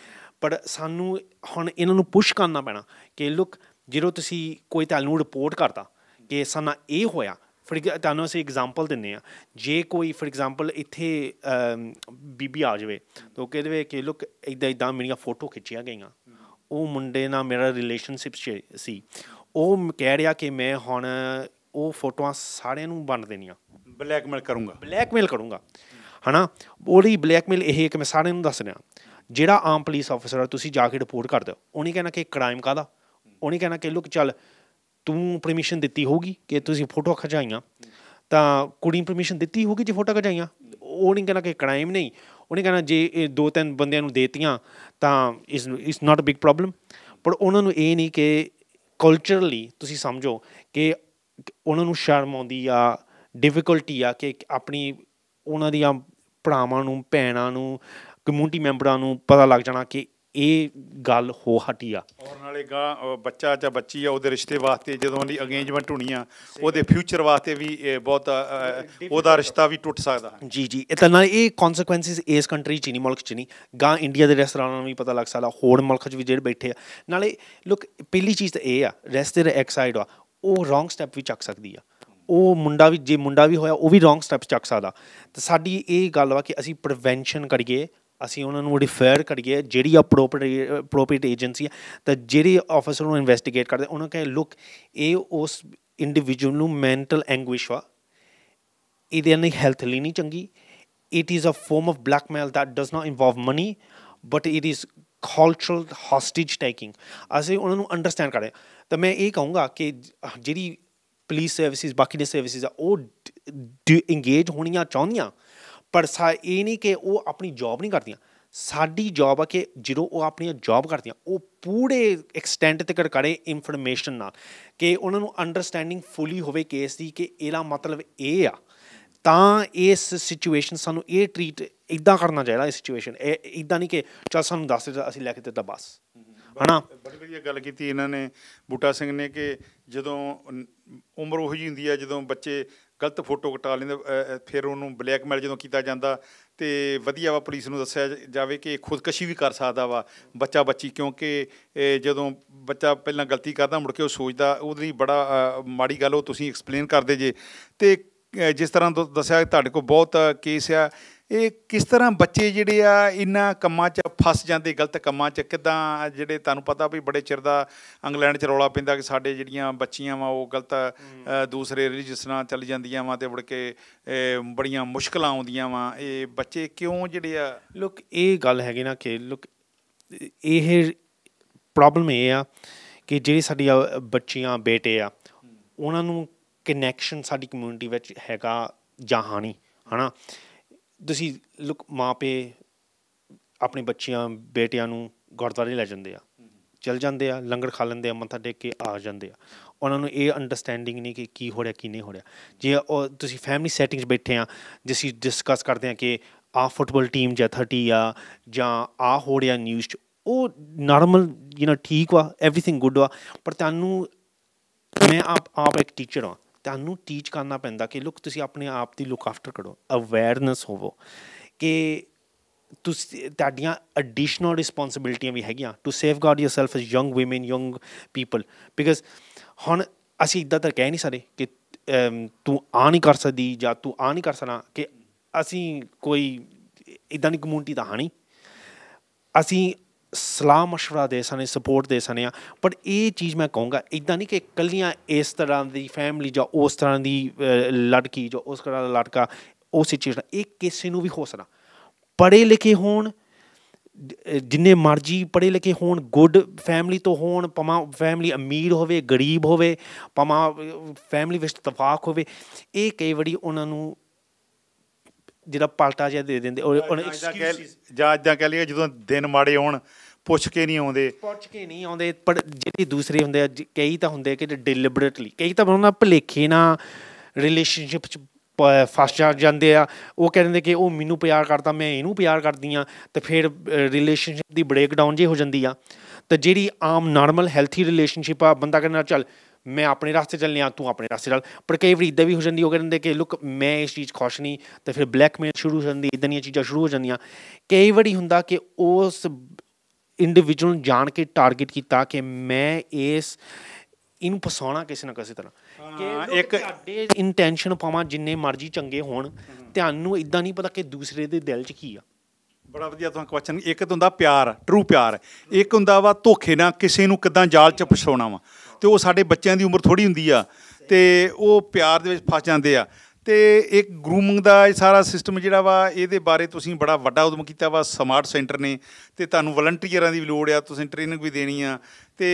ਪਰ ਸਾਨੂੰ ਹੁਣ ਇਹਨਾਂ ਨੂੰ ਪੁਸ਼ ਕਰਨਾ ਪੈਣਾ ਕਿ ਲੁੱਕ ਜਿਹੜੋ ਤੁਸੀਂ ਕੋਈ ਤੁਹਾਨੂੰ ਰਿਪੋਰਟ ਕਰਦਾ ਕਿ ਸਾਨਾ ਇਹ ਹੋਇਆ ਫਿਰ ਤੁਹਾਨੂੰ ਅਸੀਂ ਐਗਜ਼ਾਮਪਲ ਦਿੰਨੇ ਆ ਜੇ ਕੋਈ ਫਿਰ ਐਗਜ਼ਾਮਪਲ ਇੱਥੇ ਬੀਬੀ ਆ ਜਾਵੇ ਤਾਂ ਕਹਿੰਦੇ ਵੇ ਕਿ ਲੁੱਕ ਇਦਾਂ ਇਦਾਂ ਮੇਰੀਆਂ ਫੋਟੋ ਖਿੱਚੀਆਂ ਗਈਆਂ ਉਹ ਮੁੰਡੇ ਨਾਲ ਮੇਰਾ ਰਿਲੇਸ਼ਨਸ਼ਿਪ ਸੀ ਉਹ ਕਹਿ ਰਿਹਾ ਕਿ ਮੈਂ ਹੁਣ ਉਹ ਫੋਟੋਆਂ ਸਾਰਿਆਂ ਨੂੰ ਵੰਡ ਦੇਣੀਆਂ ਬਲੈਕਮੇਲ ਕਰੂੰਗਾ ਬਲੈਕਮੇਲ ਕਰੂੰਗਾ ਹਨਾ ਉਹਦੀ ਬਲੈਕਮੇਲ ਇਹ ਇੱਕ ਮੈਂ ਸਾਰਿਆਂ ਨੂੰ ਦੱਸ ਰਿਹਾ ਜਿਹੜਾ ਆਮ ਪੁਲਿਸ ਆਫੀਸਰ ਹੈ ਤੁਸੀਂ ਜਾ ਕੇ ਰਿਪੋਰਟ ਕਰ ਦਿਓ ਉਹਨੇ ਕਹਿਣਾ ਕਿ ਕ੍ਰਾਈਮ ਕਾਦਾ ਉਹਨੇ ਕਹਿਣਾ ਕਿ ਲੁੱਕ ਚੱਲ ਤੂੰ ਪਰਮਿਸ਼ਨ ਦਿੱਤੀ ਹੋਊਗੀ ਕਿ ਤੁਸੀਂ ਫੋਟੋ ਖਿਚਾਈਆਂ ਤਾਂ ਕੁੜੀ ਪਰਮਿਸ਼ਨ ਦਿੱਤੀ ਹੋਊਗੀ ਜੇ ਫੋਟੋ ਖਿਚਾਈਆਂ ਉਹ ਨਹੀਂ ਕਹਿਣਾ ਕਿ ਕ੍ਰਾਈਮ ਨਹੀਂ ਉਹਨੇ ਕਹਿਣਾ ਜੇ ਇਹ ਦੋ ਤਿੰਨ ਬੰਦਿਆਂ ਨੂੰ ਦੇਤੀਆਂ ਤਾਂ ਇਸ ਇਸ ਨਾਟ ਅ ਬਿਗ ਪ੍ਰੋਬਲਮ ਪਰ ਉਹਨਾਂ ਨੂੰ ਇਹ ਨਹੀਂ ਕਿ ਕਲਚਰਲੀ ਤੁਸੀਂ ਸਮਝੋ ਕਿ ਉਹਨਾਂ ਨੂੰ ਸ਼ਰਮ ਆਉਂਦੀ ਆ ਡਿਫਿਕਲਟੀ ਆ ਕਿ ਆਪਣੀ ਉਹਨਾਂ ਦੀਆਂ ਭਰਾਵਾਂ ਨੂੰ ਭੈਣਾਂ ਨੂੰ ਕਮਿਊਨਿਟੀ ਮੈਂਬਰਾਂ ਨੂੰ ਪਤਾ ਲੱਗ ਜਾਣਾ ਕਿ ਇਹ ਗੱਲ ਹੋ ਹਟੀ ਆ ਔਰ ਨਾਲੇ ਗਾ ਬੱਚਾ ਜਾਂ ਬੱਚੀ ਆ ਉਹਦੇ ਰਿਸ਼ਤੇ ਵਾਸਤੇ ਜਦੋਂ ਦੀ ਅਗੇਂਜਮੈਂਟ ਹੋਣੀ ਆ ਉਹਦੇ ਫਿਊਚਰ ਵਾਸਤੇ ਵੀ ਬਹੁਤ ਉਹਦਾ ਰਿਸ਼ਤਾ ਵੀ ਟੁੱਟ ਸਕਦਾ ਜੀ ਜੀ ਇਹ ਤਾਂ ਨਾਲੇ ਇਹ ਕਨਸੀਕੁਐਂਸਸ ਇਸ ਕੰਟਰੀ ਚ ਨਹੀਂ ਮੁਲਕ ਚ ਨਹੀਂ ਗਾ ਇੰਡੀਆ ਦੇ ਰੈਸਟੋਰੈਂਟਾਂ ਨੂੰ ਵੀ ਪਤਾ ਲੱਗ ਸਕਦਾ ਹੋਰ ਮੁਲਕ ਚ ਵੀ ਜਿਹੜੇ ਬੈਠੇ ਆ ਨਾਲੇ ਲੁੱਕ ਪਹਿਲੀ ਚੀਜ਼ ਤਾਂ ਇਹ ਆ ਰੈਸਟਰ ਐਕਸਾਈਡ ਆ ਉਹ ਰੋਂਗ ਸਟੈਪ ਵੀ ਚੱਕ ਸਕਦੀ ਆ ਉਹ ਮੁੰਡਾ ਵੀ ਜੇ ਮੁੰਡਾ ਵੀ ਹੋਇਆ ਉਹ ਵੀ ਰੋਂਗ ਸਟੈਪ ਚੱਕ ਸਕਦਾ ਤੇ ਸਾਡੀ ਇਹ ਗੱਲ ਵਾ ਕਿ ਅਸੀਂ ਪ੍ਰੀਵੈਂਸ਼ਨ ਕਰੀਏ ਅਸੀਂ ਉਹਨਾਂ ਨੂੰ ਰਿਫਰ ਕਰੀਏ ਜਿਹੜੀ ਅਪਰੋਪਰੀਏਟ ਏਜੰਸੀ ਹੈ ਤਾਂ ਜਿਹੜੀ ਆਫੀਸਰ ਨੂੰ ਇਨਵੈਸਟੀਗੇਟ ਕਰਦੇ ਉਹਨਾਂ ਕਹੇ ਲੁੱਕ ਇਹ ਉਸ ਇੰਡੀਵਿਜੂਅਲ ਨੂੰ ਮੈਂਟਲ ਐਂਗੁਇਸ਼ ਵਾ ਇਹਦੇ ਨਾਲ ਹੈਲਥ ਲਈ ਨਹੀਂ ਚੰਗੀ it is a form of blackmail that does not involve money but it is cultural hostage taking ਅਸੀਂ ਉਹਨਾਂ ਨੂੰ ਅੰਡਰਸਟੈਂਡ ਕਰਦੇ ਤਾਂ ਮੈਂ ਇਹ ਕਹੂੰਗਾ ਕਿ ਜਿਹੜੀ ਪੁਲਿਸ ਸਰਵਿਸਿਜ਼ ਬਾਕੀ ਦੇ ਸਰਵਿਸਿਜ਼ ਆ ਉਹ ਇੰਗੇਜ ਹੋਣੀਆਂ ਚਾਹੁੰਦੀਆਂ ਪਰ ਸਾ ਇਹ ਨਹੀਂ ਕਿ ਉਹ ਆਪਣੀ ਜੌਬ ਨਹੀਂ ਕਰਦੀਆਂ ਸਾਡੀ ਜੌਬ ਆ ਕਿ ਜਦੋਂ ਉਹ ਆਪਣੀਆਂ ਜੌਬ ਕਰਦੀਆਂ ਉਹ ਪੂਰੇ ਐਕਸਟੈਂਟ ਤੱਕ ਕਰੇ ਇਨਫੋਰਮੇਸ਼ਨ ਨਾਲ ਕਿ ਉਹਨਾਂ ਨੂੰ ਅੰਡਰਸਟੈਂਡਿੰਗ ਫੁੱਲੀ ਹੋਵੇ ਕੇਸ ਦੀ ਕਿ ਇਹਦਾ ਮਤਲਬ ਇਹ ਆ ਤਾਂ ਇਸ ਸਿਚੁਏਸ਼ਨ ਸਾਨੂੰ ਇਹ ਟ੍ਰੀਟ ਇਦਾਂ ਕਰਨਾ ਚਾਹੀਦਾ ਇਸ ਸਿਚੁਏਸ਼ਨ ਇਹ ਇਦਾਂ ਨਹੀਂ ਕਿ ਚਲ ਸਾਨੂੰ ਦੱਸ ਦੇ ਅਸੀਂ ਲੈ ਕੇ ਦਿੱਤਾ ਬਸ ਹਣਾ ਬੜੀ ਵਧੀਆ ਗੱਲ ਕੀਤੀ ਇਹਨਾਂ ਨੇ ਬੂਟਾ ਸਿੰਘ ਨੇ ਕਿ ਜਦੋਂ ਉਮਰ ਉਹੀ ਹੁੰਦੀ ਆ ਜਦੋਂ ਬੱਚੇ ਗਲਤ ਫੋਟੋ ਕਟਾ ਲੈਂਦੇ ਫਿਰ ਉਹਨੂੰ ਬਲੈਕਮੇਲ ਜਦੋਂ ਕੀਤਾ ਜਾਂਦਾ ਤੇ ਵਧੀਆ ਵਾ ਪੁਲਿਸ ਨੂੰ ਦੱਸਿਆ ਜਾਵੇ ਕਿ ਖੁਦਕਸ਼ੀ ਵੀ ਕਰ ਸਕਦਾ ਵਾ ਬੱਚਾ ਬੱਚੀ ਕਿਉਂਕਿ ਜਦੋਂ ਬੱਚਾ ਪਹਿਲਾਂ ਗਲਤੀ ਕਰਦਾ ਮੁੜ ਕੇ ਉਹ ਸੋਚਦਾ ਉਹਦੇ ਲਈ ਬੜਾ ਮਾੜੀ ਗੱਲ ਉਹ ਤੁਸੀਂ ਐਕਸਪਲੇਨ ਕਰਦੇ ਜੇ ਤੇ ਜਿਸ ਤਰ੍ਹਾਂ ਦੱਸਿਆ ਤੁਹਾਡੇ ਕੋਲ ਬਹੁਤ ਕੇਸ ਆ ਇਹ ਕਿਸ ਤਰ੍ਹਾਂ ਬੱਚੇ ਜਿਹੜੇ ਆ ਇਨ੍ਹਾਂ ਕੰਮਾਂ 'ਚ ਫਸ ਜਾਂਦੇ ਗਲਤ ਕੰਮਾਂ 'ਚ ਕਿਦਾਂ ਜਿਹੜੇ ਤੁਹਾਨੂੰ ਪਤਾ ਵੀ ਬੜੇ ਚਿਰ ਦਾ ਇੰਗਲੈਂਡ 'ਚ ਰੌਲਾ ਪੈਂਦਾ ਕਿ ਸਾਡੇ ਜਿਹੜੀਆਂ ਬੱਚੀਆਂ ਵਾ ਉਹ ਗਲਤ ਦੂਸਰੇ ਰਿਲੀਜੀਅਸ ਨਾਲ ਚੱਲ ਜਾਂਦੀਆਂ ਵਾ ਤੇ ਮੁੜ ਕੇ ਬੜੀਆਂ ਮੁਸ਼ਕਲਾਂ ਆਉਂਦੀਆਂ ਵਾ ਇਹ ਬੱਚੇ ਕਿਉਂ ਜਿਹੜੇ ਆ ਲੁੱਕ ਇਹ ਗੱਲ ਹੈਗੀ ਨਾ ਕਿ ਲੁੱਕ ਇਹ ਪ੍ਰੋਬਲਮ ਇਹ ਆ ਕਿ ਜਿਹੜੀ ਸਾਡੀ ਬੱਚੀਆਂ ਬੇਟੇ ਆ ਉਹਨਾਂ ਨੂੰ ਕਨੈਕਸ਼ਨ ਸਾਡੀ ਕਮਿਊਨਿਟੀ ਵਿੱਚ ਹੈਗਾ ਜਹਾਨੀ ਹਨਾ ਤੁਸੀਂ ਲੋਕ ਮਾਪੇ ਆਪਣੇ ਬੱਚਿਆਂ ਬੇਟਿਆਂ ਨੂੰ ਗੁਰਦੁਆਰੇ ਲੈ ਜਾਂਦੇ ਆ ਚਲ ਜਾਂਦੇ ਆ ਲੰਗਰ ਖਾ ਲੈਂਦੇ ਆ ਮੱਥਾ ਟੇਕ ਕੇ ਆ ਜਾਂਦੇ ਆ ਉਹਨਾਂ ਨੂੰ ਇਹ ਅੰਡਰਸਟੈਂਡਿੰਗ ਨਹੀਂ ਕਿ ਕੀ ਹੋ ਰਿਹਾ ਕੀ ਨਹੀਂ ਹੋ ਰਿਹਾ ਜੇ ਉਹ ਤੁਸੀਂ ਫੈਮਿਲੀ ਸੈਟਿੰਗਸ ਬੈਠੇ ਆ ਜਿਸੀ ਡਿਸਕਸ ਕਰਦੇ ਆ ਕਿ ਆ ਫੁੱਟਬਾਲ ਟੀਮ ਜਾਂ 30 ਆ ਜਾਂ ਆ ਹੋ ਰਿਹਾ ਨਿਊਜ਼ ਉਹ ਨਾਰਮਲ ਯੂ نو ਠੀਕ ਵਾ एवरीथिंग ਗੁੱਡ ਵਾ ਪਰ ਤੁਹਾਨੂੰ ਮੈਂ ਆਪ ਆਪ ਇੱਕ ਟੀਚਰ ਹਾਂ ਤੁਹਾਨੂੰ ਟੀਚ ਕਰਨਾ ਪੈਂਦਾ ਕਿ ਲੁੱਕ ਤੁਸੀਂ ਆਪਣੇ ਆਪ ਦੀ ਲੁੱਕ ਆਫਟਰ ਕਰੋ ਅਵੇਅਰਨੈਸ ਹੋਵੋ ਕਿ ਤੁਸੀਂ ਤੁਹਾਡੀਆਂ ਐਡੀਸ਼ਨਲ ਰਿਸਪੌਂਸਿਬਿਲਟੀਆਂ ਵੀ ਹੈਗੀਆਂ to safeguard yourself as young women young people because ਹੁਣ ਅਸੀਂ ਇਦਾਂ ਤਾਂ ਕਹਿ ਨਹੀਂ ਸਕਦੇ ਕਿ ਤੂੰ ਆ ਨਹੀਂ ਕਰ ਸਕਦੀ ਜਾਂ ਤੂੰ ਆ ਨਹੀਂ ਕਰ ਸਕਣਾ ਕਿ ਅਸੀਂ ਕੋਈ ਇਦਾਂ ਦੀ ਕਮਿਊਨਿਟੀ ਤਾਂ ਹਾਂ ਨਹੀਂ ਅਸੀਂ ਸਲਾਹ مشورہ ਦੇ ਸਕਨੇ ਸਪੋਰਟ ਦੇ ਸਕਨੇ ਆ ਪਰ ਇਹ ਚੀਜ਼ ਮੈਂ ਕਹੂੰਗਾ ਇਦਾਂ ਨਹੀਂ ਕਿ ਕੱਲੀਆਂ ਇਸ ਤਰ੍ਹਾਂ ਦੀ ਫੈਮਿਲੀ ਜਾਂ ਉਸ ਤਰ੍ਹਾਂ ਦੀ ਲੜਕੀ ਜਾਂ ਉਸ ਤਰ੍ਹਾਂ ਦਾ ਲੜਕਾ ਉਹ ਸਿਚੁਏਸ਼ਨ ਇੱਕ ਕਿਸੇ ਨੂੰ ਵੀ ਹੋ ਸਕਦਾ ਪੜੇ ਲਿਖੇ ਹੋਣ ਜਿੰਨੇ ਮਰਜੀ ਪੜੇ ਲਿਖੇ ਹੋਣ ਗੁੱਡ ਫੈਮਿਲੀ ਤੋਂ ਹੋਣ ਪਮਾ ਫੈਮਿਲੀ ਅਮੀਰ ਹੋਵੇ ਗਰੀਬ ਹੋਵੇ ਪਮਾ ਫੈਮਿਲੀ ਵਿੱਚ ਤਫਾਕ ਹੋਵੇ ਇਹ ਕਈ ਵਾਰੀ ਉਹਨਾਂ ਨੂੰ ਜਿਹੜਾ ਪਲਟਾ ਜਿਹਾ ਦੇ ਦਿੰਦੇ ਉਹ ਐਕਸਕਿਊਜ਼ ਜਾਂ ਇਦਾਂ ਕਹ ਲਈਏ ਜਦੋਂ ਦਿਨ ਮਾੜੇ ਹੋਣ ਪੁੱਛ ਕੇ ਨਹੀਂ ਆਉਂਦੇ ਪੁੱਛ ਕੇ ਨਹੀਂ ਆਉਂਦੇ ਪਰ ਜਿਹੜੀ ਦੂਸਰੇ ਹੁੰਦੇ ਆ ਕਈ ਤਾਂ ਹੁੰਦੇ ਕਿ ਡਿਲੀਬਰੇਟਲੀ ਕਈ ਤਾਂ ਉਹਨਾਂ ਭਲੇਖੇ ਨਾਲ ਰਿਲੇਸ਼ਨਸ਼ਿਪ ਚ ਫਸ ਜਾਂਦੇ ਆ ਉਹ ਕਹਿੰਦੇ ਕਿ ਉਹ ਮੈਨੂੰ ਪਿਆਰ ਕਰਦਾ ਮੈਂ ਇਹਨੂੰ ਪਿਆਰ ਕਰਦੀ ਆ ਤੇ ਫਿਰ ਰਿਲੇਸ਼ਨਸ਼ਿਪ ਦੀ ਬ੍ਰੇਕਡਾਊਨ ਜੇ ਹੋ ਜਾਂਦੀ ਆ ਤੇ ਜਿਹੜੀ ਆਮ ਨਾਰਮਲ ਹੈਲਥੀ ਰਿਲੇਸ਼ਨਸ਼ਿਪ ਆ ਬੰਦਾ ਕਹਿੰਦਾ ਚੱਲ ਮੈਂ ਆਪਣੇ ਰਸਤੇ ਚੱਲ ਲਿਆ ਤੂੰ ਆਪਣੇ ਰਸਤੇ चल ਪਰ ਕਈ ਵਾਰੀ ਇਦਾਂ ਵੀ ਹੋ ਜਾਂਦੀ ਹੋ ਕਹਿੰਦੇ ਕਿ ਲੁੱਕ ਮੈਂ ਇਸ ਚੀਜ਼ ਖੁਸ਼ ਨਹੀਂ ਤੇ ਫਿਰ ਬਲੈਕਮੇਲ ਸ਼ੁਰੂ ਹੋ ਜਾਂਦੀ ਇਦਾਂ ਦੀਆਂ ਚੀਜ਼ਾਂ ਸ਼ੁਰੂ ਹੋ ਜਾਂਦੀਆਂ ਕਈ ਵਾਰੀ ਹੁੰਦਾ ਕਿ ਉਸ ਇੰਡੀਵਿਜੂਅਲ ਨੂੰ ਜਾਣ ਕੇ ਟਾਰਗੇਟ ਕੀਤਾ ਕਿ ਮੈਂ ਇਸ ਇਹਨੂੰ ਫਸਾਉਣਾ ਕਿਸੇ ਨਾ ਕਿਸੇ ਤਰ੍ਹਾਂ ਕਿ ਇੱਕ ਡੇ ਇੰਟੈਂਸ਼ਨ ਪਾਵਾਂ ਜਿੰਨੇ ਮਰਜ਼ੀ ਚੰਗੇ ਹੋਣ ਨੂੰ ਇਦਾਂ ਨਹੀਂ ਪਤਾ ਕਿ ਦੂਸਰੇ ਦੇ ਦਿਲ 'ਚ ਕੀ ਆ ਬੜਾ ਵਧੀਆ ਤੁਹਾਨੂੰ ਕੁਐਸਚਨ ਇੱਕ ਤਾਂ ਹੁੰਦਾ ਪਿਆਰ ਟਰੂ ਪਿਆਰ ਇੱਕ ਹੁੰਦਾ ਵਾ ਧੋਖੇ ਨਾਲ ਕਿਸੇ ਨੂੰ ਕਿਦਾਂ ਜਾਲ 'ਚ ਫਸਾਉਣਾ ਵਾ ਤੇ ਉਹ ਸਾਡੇ ਬੱਚਿਆਂ ਦੀ ਉਮਰ ਥੋੜੀ ਹੁੰਦੀ ਆ ਤੇ ਉਹ ਪਿਆਰ ਦੇ ਵਿੱਚ ਫਸ ਜਾਂਦੇ ਆ ਤੇ ਇੱਕ ਗਰੂਮਿੰਗ ਦਾ ਇਹ ਸਾਰਾ ਸਿਸਟਮ ਜਿਹੜਾ ਵਾ ਇਹਦੇ ਬਾਰੇ ਤੁਸੀਂ ਬੜਾ ਵੱਡਾ ਉਦਮ ਕੀਤਾ ਵਾ ਸਮਾਰਟ ਸੈਂਟਰ ਨੇ ਤੇ ਤੁਹਾਨੂੰ ਵਲੰਟੀਅਰਾਂ ਦੀ ਵੀ ਲੋੜ ਆ ਤੁਸੀਂ ਟ੍ਰੇਨਿੰਗ ਵੀ ਦੇਣੀ ਆ ਤੇ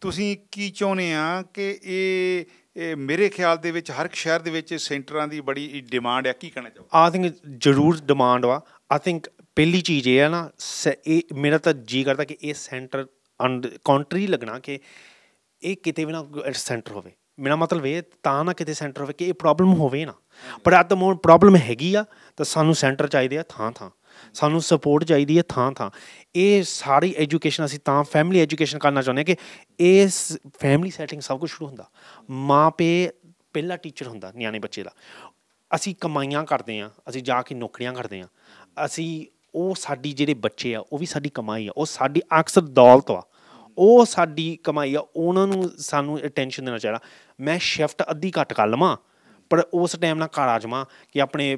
ਤੁਸੀਂ ਕੀ ਚਾਹੁੰਦੇ ਆ ਕਿ ਇਹ ਇਹ ਮੇਰੇ ਖਿਆਲ ਦੇ ਵਿੱਚ ਹਰ ਇੱਕ ਸ਼ਹਿਰ ਦੇ ਵਿੱਚ ਸੈਂਟਰਾਂ ਦੀ ਬੜੀ ਡਿਮਾਂਡ ਆ ਕੀ ਕਹਿਣਾ ਚਾਹੋ ਆਈ ਥਿੰਕ ਜ਼ਰੂਰ ਡਿਮਾਂਡ ਵਾ ਆਈ ਥਿੰਕ ਪਹਿਲੀ ਚੀਜ਼ ਇਹ ਆ ਨਾ ਇਹ ਮੇਰਾ ਤਾਂ ਜੀ ਕਰਦਾ ਕਿ ਇਹ ਸੈਂਟਰ ਕੰਟਰੀ ਲੱਗਣਾ ਕਿ ਇਹ ਕਿਤੇ ਵੀ ਨਾ ਸੈਂਟਰ ਹੋਵੇ ਮੇਰਾ ਮਤਲਬ ਇਹ ਤਾਂ ਨਾ ਕਿਤੇ ਸੈਂਟਰ ਹੋਵੇ ਕਿ ਇਹ ਪ੍ਰੋਬਲਮ ਹੋਵੇ ਨਾ ਪਰ ਅੱਜ ਦ ਪ੍ਰੋਬਲਮ ਹੈਗੀ ਆ ਤਾਂ ਸਾਨੂੰ ਸੈਂਟਰ ਚਾਹੀਦੇ ਆ ਥਾਂ ਥਾਂ ਸਾਨੂੰ ਸਪੋਰਟ ਚਾਹੀਦੀ ਹੈ ਥਾਂ ਥਾਂ ਇਹ ਸਾਰੀ ਐਜੂਕੇਸ਼ਨ ਅਸੀਂ ਤਾਂ ਫੈਮਿਲੀ ਐਜੂਕੇਸ਼ਨ ਕਰਨਾ ਚਾਹੁੰਦੇ ਕਿ ਇਸ ਫੈਮਿਲੀ ਸੈਟਿੰਗ ਸਭ ਕੁਝ ਸ਼ੁਰੂ ਹੁੰਦਾ ਮਾਂ ਪੇ ਪਹਿਲਾ ਟੀਚਰ ਹੁੰਦਾ ਨਿਆਣੇ ਬੱਚੇ ਦਾ ਅਸੀਂ ਕਮਾਈਆਂ ਕਰਦੇ ਆ ਅਸੀਂ ਜਾ ਕੇ ਨੌਕਰੀਆਂ ਕਰਦੇ ਆ ਅਸੀਂ ਉਹ ਸਾਡੀ ਜਿਹੜੇ ਬੱਚੇ ਆ ਉਹ ਵੀ ਸਾਡੀ ਕਮਾਈ ਆ ਉਹ ਸਾਡੀ ਅਕਸਰ ਦੌਲਤ ਆ ਉਹ ਸਾਡੀ ਕਮਾਈ ਆ ਉਹਨਾਂ ਨੂੰ ਸਾਨੂੰ ਅਟੈਂਸ਼ਨ ਦੇਣਾ ਚਾਹੀਦਾ ਮੈਂ ਸ਼ਿਫਟ ਅੱਧੀ ਘੱਟ ਕਰ ਲਵਾਂ ਪਰ ਉਸ ਟਾਈਮ ਨਾਲ ਘਰ ਆ ਜਾਵਾਂ ਕਿ ਆਪਣੇ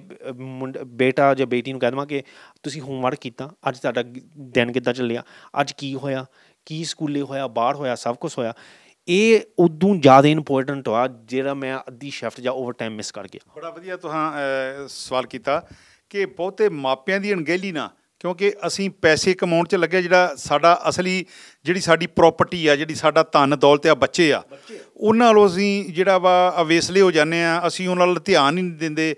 ਬੇਟਾ ਜਾਂ ਬੇਟੀ ਨੂੰ ਕਹਿ ਦਵਾਂ ਕਿ ਤੁਸੀਂ ਹੋਮਵਰਕ ਕੀਤਾ ਅੱਜ ਤੁਹਾਡਾ ਦਿਨ ਕਿੱਦਾਂ ਚੱਲਿਆ ਅੱਜ ਕੀ ਹੋਇਆ ਕੀ ਸਕੂਲੇ ਹੋਇਆ ਬਾਹਰ ਹੋਇਆ ਸਭ ਕੁਝ ਹੋਇਆ ਇਹ ਉਦੋਂ ਜ਼ਿਆਦਾ ਇੰਪੋਰਟੈਂਟ ਆ ਜਿਹੜਾ ਮੈਂ ਅੱਧੀ ਸ਼ਿਫਟ ਜਾਂ ਓਵਰ ਟਾਈਮ ਮਿਸ ਕਰ ਗਿਆ ਬੜਾ ਵਧੀਆ ਤੁਸੀਂ ਸਵਾਲ ਕੀਤਾ ਕਿ ਬਹੁਤੇ ਮਾਪਿਆਂ ਦੀ ਅਣਗਹਿਲੀ ਨਾ ਕਿਉਂਕਿ ਅਸੀਂ ਪੈਸੇ ਕਮਾਉਣ 'ਚ ਲੱਗੇ ਜਿਹੜਾ ਸਾਡਾ ਅਸਲੀ ਜਿਹੜੀ ਸਾਡੀ ਪ੍ਰਾਪਰਟੀ ਆ ਜਿਹੜੀ ਸਾਡਾ ਧਨ ਦੌਲਤ ਆ ਬੱਚੇ ਆ ਉਹਨਾਂ ਨਾਲ ਅਸੀਂ ਜਿਹੜਾ ਵਾ ਅਵੇਸਲੇ ਹੋ ਜਾਂਦੇ ਆ ਅਸੀਂ ਉਹਨਾਂ ਨਾਲ ਧਿਆਨ ਹੀ ਨਹੀਂ ਦਿੰਦੇ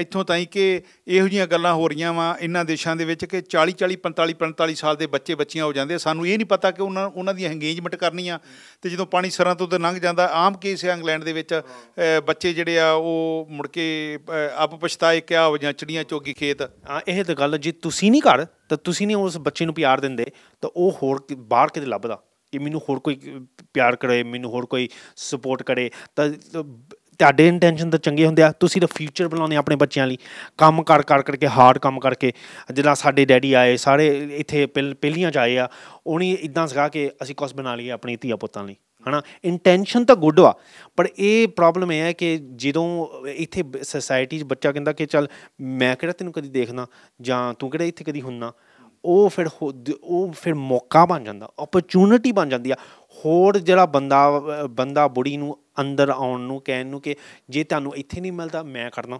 ਇੱਥੋਂ ਤਾਈਂ ਕਿ ਇਹੋ ਜੀਆਂ ਗੱਲਾਂ ਹੋ ਰਹੀਆਂ ਵਾ ਇਹਨਾਂ ਦੇਸ਼ਾਂ ਦੇ ਵਿੱਚ ਕਿ 40 40 45 45 ਸਾਲ ਦੇ ਬੱਚੇ ਬੱਚੀਆਂ ਹੋ ਜਾਂਦੇ ਸਾਨੂੰ ਇਹ ਨਹੀਂ ਪਤਾ ਕਿ ਉਹਨਾਂ ਉਹਨਾਂ ਦੀ ਇੰਗੇਜਮੈਂਟ ਕਰਨੀ ਆ ਤੇ ਜਦੋਂ ਪਾਣੀ ਸਰਾਂ ਤੋਂ ਤੇ ਲੰਘ ਜਾਂਦਾ ਆਮ ਕੇਸ ਹੈ ਇੰਗਲੈਂਡ ਦੇ ਵਿੱਚ ਬੱਚੇ ਜਿਹੜੇ ਆ ਉਹ ਮੁੜ ਕੇ ਆਪ ਪਛਤਾਏ ਕਿਆ ਹੋ ਜਾਂ ਚੜੀਆਂ ਚੋਗੀ ਖੇਤ ਇਹ ਤਾਂ ਗੱਲ ਜੀ ਤੁਸੀਂ ਨਹੀਂ ਕਰ ਤਾਂ ਤੁਸੀਂ ਨਹੀਂ ਉਸ ਬੱਚੇ ਨੂੰ ਪਿਆਰ ਦਿੰਦੇ ਤਾਂ ਉਹ ਹੋਰ ਬਾਹਰ ਕਿਤੇ ਲੱਭਦਾ ਕਿ ਮੈਨੂੰ ਹੋਰ ਕੋਈ ਪਿਆਰ ਕਰੇ ਮੈਨੂੰ ਹੋਰ ਕੋਈ ਸਪੋਰਟ ਕਰੇ ਤਾਂ ਤੁਹਾਡੇ ਇੰਟੈਂਸ਼ਨ ਤਾਂ ਚੰਗੇ ਹੁੰਦੇ ਆ ਤੁਸੀਂ ਤਾਂ ਫਿਊਚਰ ਬਣਾਉਂਦੇ ਆਪਣੇ ਬੱਚਿਆਂ ਲਈ ਕੰਮ ਕਰ ਕਰ ਕਰਕੇ ਹਾਰਡ ਕੰਮ ਕਰਕੇ ਜਿੱਦਾਂ ਸਾਡੇ ਡੈਡੀ ਆਏ ਸਾਰੇ ਇੱਥੇ ਪਹਿਲੀਆਂ ਚ ਆਏ ਆ ਉਹਨੇ ਇਦਾਂ ਸਿਖਾ ਕੇ ਅਸੀਂ ਕੁਝ ਬਣਾ ਲਈਏ ਆਪਣੀ ਧੀਆ ਪੁੱਤਾਂ ਲਈ ਹਨਾ ਇੰਟੈਂਸ਼ਨ ਤਾਂ ਗੁੱਡ ਵਾ ਪਰ ਇਹ ਪ੍ਰੋਬਲਮ ਇਹ ਹੈ ਕਿ ਜਦੋਂ ਇੱਥੇ ਸੋਸਾਇਟੀ 'ਚ ਬੱਚਾ ਕਹਿੰਦਾ ਕਿ ਚੱਲ ਮੈਂ ਕਿਹੜਾ ਤੈਨੂੰ ਕਦੀ ਦੇਖਣਾ ਜਾਂ ਤੂੰ ਕਿਹੜਾ ਇੱਥੇ ਕਦੀ ਹੁੰਨਾ ਉਹ ਫਿਰ ਉਹ ਫਿਰ ਮੌਕਾ ਬਣ ਜਾਂਦਾ ਓਪਰਚੁਨਿਟੀ ਬਣ ਜਾਂਦੀ ਆ ਹੋਰ ਜਿਹੜਾ ਬੰਦਾ ਬੰਦਾ ਬੁੜੀ ਨੂੰ ਅੰਦਰ ਆਉਣ ਨੂੰ ਕਹਿਣ ਨੂੰ ਕਿ ਜੇ ਤੁਹਾਨੂੰ ਇੱਥੇ ਨਹੀਂ ਮਿਲਦਾ ਮੈਂ ਕਰਨਾ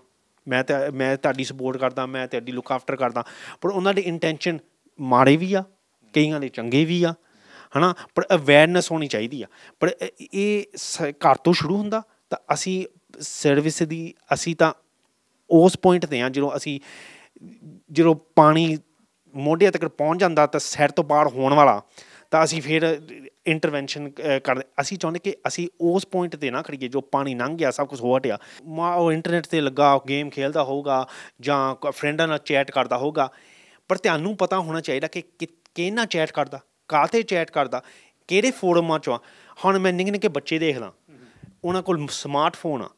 ਮੈਂ ਤਾਂ ਮੈਂ ਤੁਹਾਡੀ ਸਪੋਰਟ ਕਰਦਾ ਮੈਂ ਤੁਹਾਡੀ ਲੁੱਕ ਆਫਟਰ ਕਰਦਾ ਪਰ ਉਹਨਾਂ ਦੀ ਇੰਟੈਂਸ਼ਨ ਮਾੜੇ ਵੀ ਆ ਕਈਆਂ ਦੇ ਚੰਗੇ ਵੀ ਆ ਹਨਾ ਪਰ ਅਵੇਅਰਨੈਸ ਹੋਣੀ ਚਾਹੀਦੀ ਆ ਪਰ ਇਹ ਘਰ ਤੋਂ ਸ਼ੁਰੂ ਹੁੰਦਾ ਤਾਂ ਅਸੀਂ ਸਰਵਿਸ ਦੀ ਅਸੀਂ ਤਾਂ ਉਸ ਪੁਆਇੰਟ ਤੇ ਆ ਜਦੋਂ ਅਸੀਂ ਜਦੋਂ ਪਾਣੀ ਮੋਢੇ ਤੱਕ ਪਹੁੰਚ ਜਾਂਦਾ ਤਾਂ ਸਿਰ ਤੋਂ ਬਾਹਰ ਹੋਣ ਵਾਲਾ ਤਾਂ ਅਸੀਂ ਫਿਰ ਇੰਟਰਵੈਂਸ਼ਨ ਕਰਦੇ ਅਸੀਂ ਚਾਹੁੰਦੇ ਕਿ ਅਸੀਂ ਉਸ ਪੁਆਇੰਟ ਤੇ ਨਾ ਖੜੀਏ ਜੋ ਪਾਣੀ ਲੰਘ ਗਿਆ ਸਭ ਕੁਝ ਹੋ ਹਟਿਆ ਮਾ ਉਹ ਇੰਟਰਨੈਟ ਤੇ ਲੱਗਾ ਗੇਮ ਖੇਲਦਾ ਹੋਊਗਾ ਜਾਂ ਫਰੈਂਡਾਂ ਨਾਲ ਚੈਟ ਕਰਦਾ ਹੋਊਗਾ ਪਰ ਤੁਹਾਨੂੰ ਪਤਾ ਹੋਣਾ ਚਾਹੀਦਾ ਕਿ ਕਿਹਨਾਂ ਚੈਟ ਕਰਦਾ ਕਾਤੇ ਚੈਟ ਕਰਦਾ ਕਿਹੜੇ ਫੋਰਮਾਂ ਚੋਂ ਹੁਣ ਮੈਂ ਨਿੰਗ ਕੇ ਬੱਚੇ ਦੇਖਦਾ ਉਹਨਾਂ ਕੋਲ ਸਮਾਰਟਫੋਨ ਆ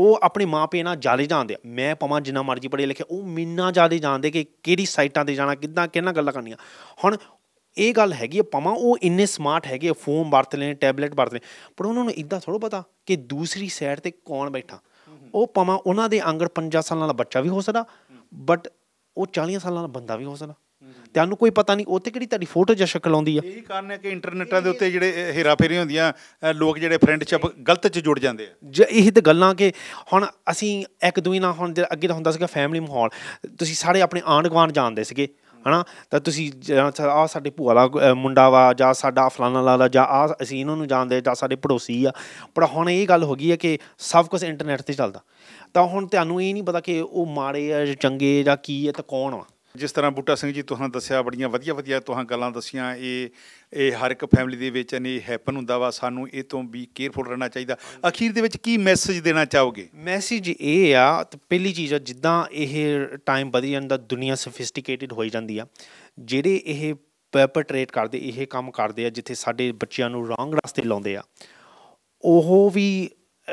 ਉਹ ਆਪਣੇ ਮਾਪੇ ਨਾਲ ਜਾਲੇ ਜਾਂਦੇ ਆ ਮੈਂ ਪਵਾਂ ਜਿੰਨਾ ਮਰਜ਼ੀ ਪੜੇ ਲਿਖੇ ਉਹ ਮਿੰਨਾ ਜਾਲੇ ਜਾਣਦੇ ਕਿ ਕਿਹੜੀ ਸਾਈਟਾਂ ਤੇ ਜਾਣਾ ਕਿੱਦਾਂ ਕਿੰਨਾ ਗੱਲਾਂ ਕਰਨੀਆਂ ਹੁਣ ਇਹ ਗੱਲ ਹੈਗੀ ਆ ਪਵਾਂ ਉਹ ਇੰਨੇ ਸਮਾਰਟ ਹੈਗੇ ਫੋਨ ਵਰਤ ਲੈਣ ਟੈਬਲੇਟ ਵਰਤ ਲੈਣ ਪਰ ਉਹਨਾਂ ਨੂੰ ਇਦਾਂ ਥੋੜਾ ਪਤਾ ਕਿ ਦੂਸਰੀ ਸਾਈਡ ਤੇ ਕੌਣ ਬੈਠਾ ਉਹ ਪਵਾਂ ਉਹਨਾਂ ਦੇ ਅੰਗੜ 50 ਸਾਲਾਂ ਦਾ ਬੱਚਾ ਵੀ ਹੋ ਸਕਦਾ ਬਟ ਉਹ 40 ਸਾਲਾਂ ਦਾ ਬੰਦਾ ਵੀ ਹੋ ਸਕਦਾ ਤੈਨੂੰ ਕੋਈ ਪਤਾ ਨਹੀਂ ਉੱਥੇ ਕਿਹੜੀ ਤੁਹਾਡੀ ਫੋਟੋ ਜਾਂ ਸ਼ਕਲ ਆਉਂਦੀ ਆ ਇਹੀ ਕਾਰਨ ਹੈ ਕਿ ਇੰਟਰਨੈਟਾਂ ਦੇ ਉੱਤੇ ਜਿਹੜੇ ਹੇਰਾਫੇਰੀ ਹੁੰਦੀਆਂ ਲੋਕ ਜਿਹੜੇ ਫਰੈਂਡਸ਼ਿਪ ਗਲਤ ਚ ਜੁੜ ਜਾਂਦੇ ਆ ਇਹ ਤੇ ਗੱਲਾਂ ਕਿ ਹੁਣ ਅਸੀਂ ਇੱਕ ਦੂਈ ਨਾਲ ਹੁਣ ਅੱਗੇ ਤਾਂ ਹੁੰਦਾ ਸੀਗਾ ਫੈਮਿਲੀ ਮਾਹੌਲ ਤੁਸੀਂ ਸਾਰੇ ਆਪਣੇ ਆਂਢ ਗਵਾਂਢ ਜਾਣਦੇ ਸੀਗੇ ਹਨਾ ਤਾਂ ਤੁਸੀਂ ਆ ਸਾਡੇ ਭੂਆ ਦਾ ਮੁੰਡਾ ਵਾ ਜਾਂ ਸਾਡਾ ਫਲਾਣਾ ਲਾਲਾ ਜਾਂ ਆ ਅਸੀਂ ਇਹਨਾਂ ਨੂੰ ਜਾਣਦੇ ਜਾਂ ਸਾਡੇ ਪੜੋਸੀ ਆ ਪਰ ਹੁਣ ਇਹ ਗੱਲ ਹੋ ਗਈ ਹੈ ਕਿ ਸਭ ਕੁਝ ਇੰਟਰਨੈਟ ਤੇ ਚੱਲਦਾ ਤਾਂ ਹੁਣ ਤੁਹਾਨੂੰ ਇਹ ਨਹੀਂ ਪਤਾ ਕਿ ਉਹ ਮਾੜੇ ਆ ਜਾਂ ਚੰਗੇ ਜਾਂ ਕੀ ਹੈ ਤਾਂ ਕੌਣ ਆ ਜਿਸ ਤਰ੍ਹਾਂ ਬੂਟਾ ਸਿੰਘ ਜੀ ਤੁਹਾਨੂੰ ਦੱਸਿਆ ਬੜੀਆਂ ਵਧੀਆ ਵਧੀਆ ਤੁਹਾਂ ਗੱਲਾਂ ਦੱਸੀਆਂ ਇਹ ਇਹ ਹਰ ਇੱਕ ਫੈਮਿਲੀ ਦੇ ਵਿੱਚ ਇਹ ਹੈਪਨ ਹੁੰਦਾ ਵਾ ਸਾਨੂੰ ਇਹ ਤੋਂ ਵੀ ਕੇਅਰਫੁਲ ਰਹਿਣਾ ਚਾਹੀਦਾ ਅਖੀਰ ਦੇ ਵਿੱਚ ਕੀ ਮੈਸੇਜ ਦੇਣਾ ਚਾਹੋਗੇ ਮੈਸੇਜ ਇਹ ਆ ਪਹਿਲੀ ਚੀਜ਼ ਆ ਜਿੱਦਾਂ ਇਹ ਟਾਈਮ ਵਧੀ ਜਾਂਦਾ ਦੁਨੀਆ ਸਫਿਸਟੀਕੇਟਿਡ ਹੋਈ ਜਾਂਦੀ ਆ ਜਿਹੜੇ ਇਹ ਪੈਪਰਟ੍ਰੇਟ ਕਰਦੇ ਇਹ ਕੰਮ ਕਰਦੇ ਆ ਜਿੱਥੇ ਸਾਡੇ ਬੱਚਿਆਂ ਨੂੰ ਰੋਂਗ ਰਸਤੇ ਲਾਉਂਦੇ ਆ ਉਹ ਵੀ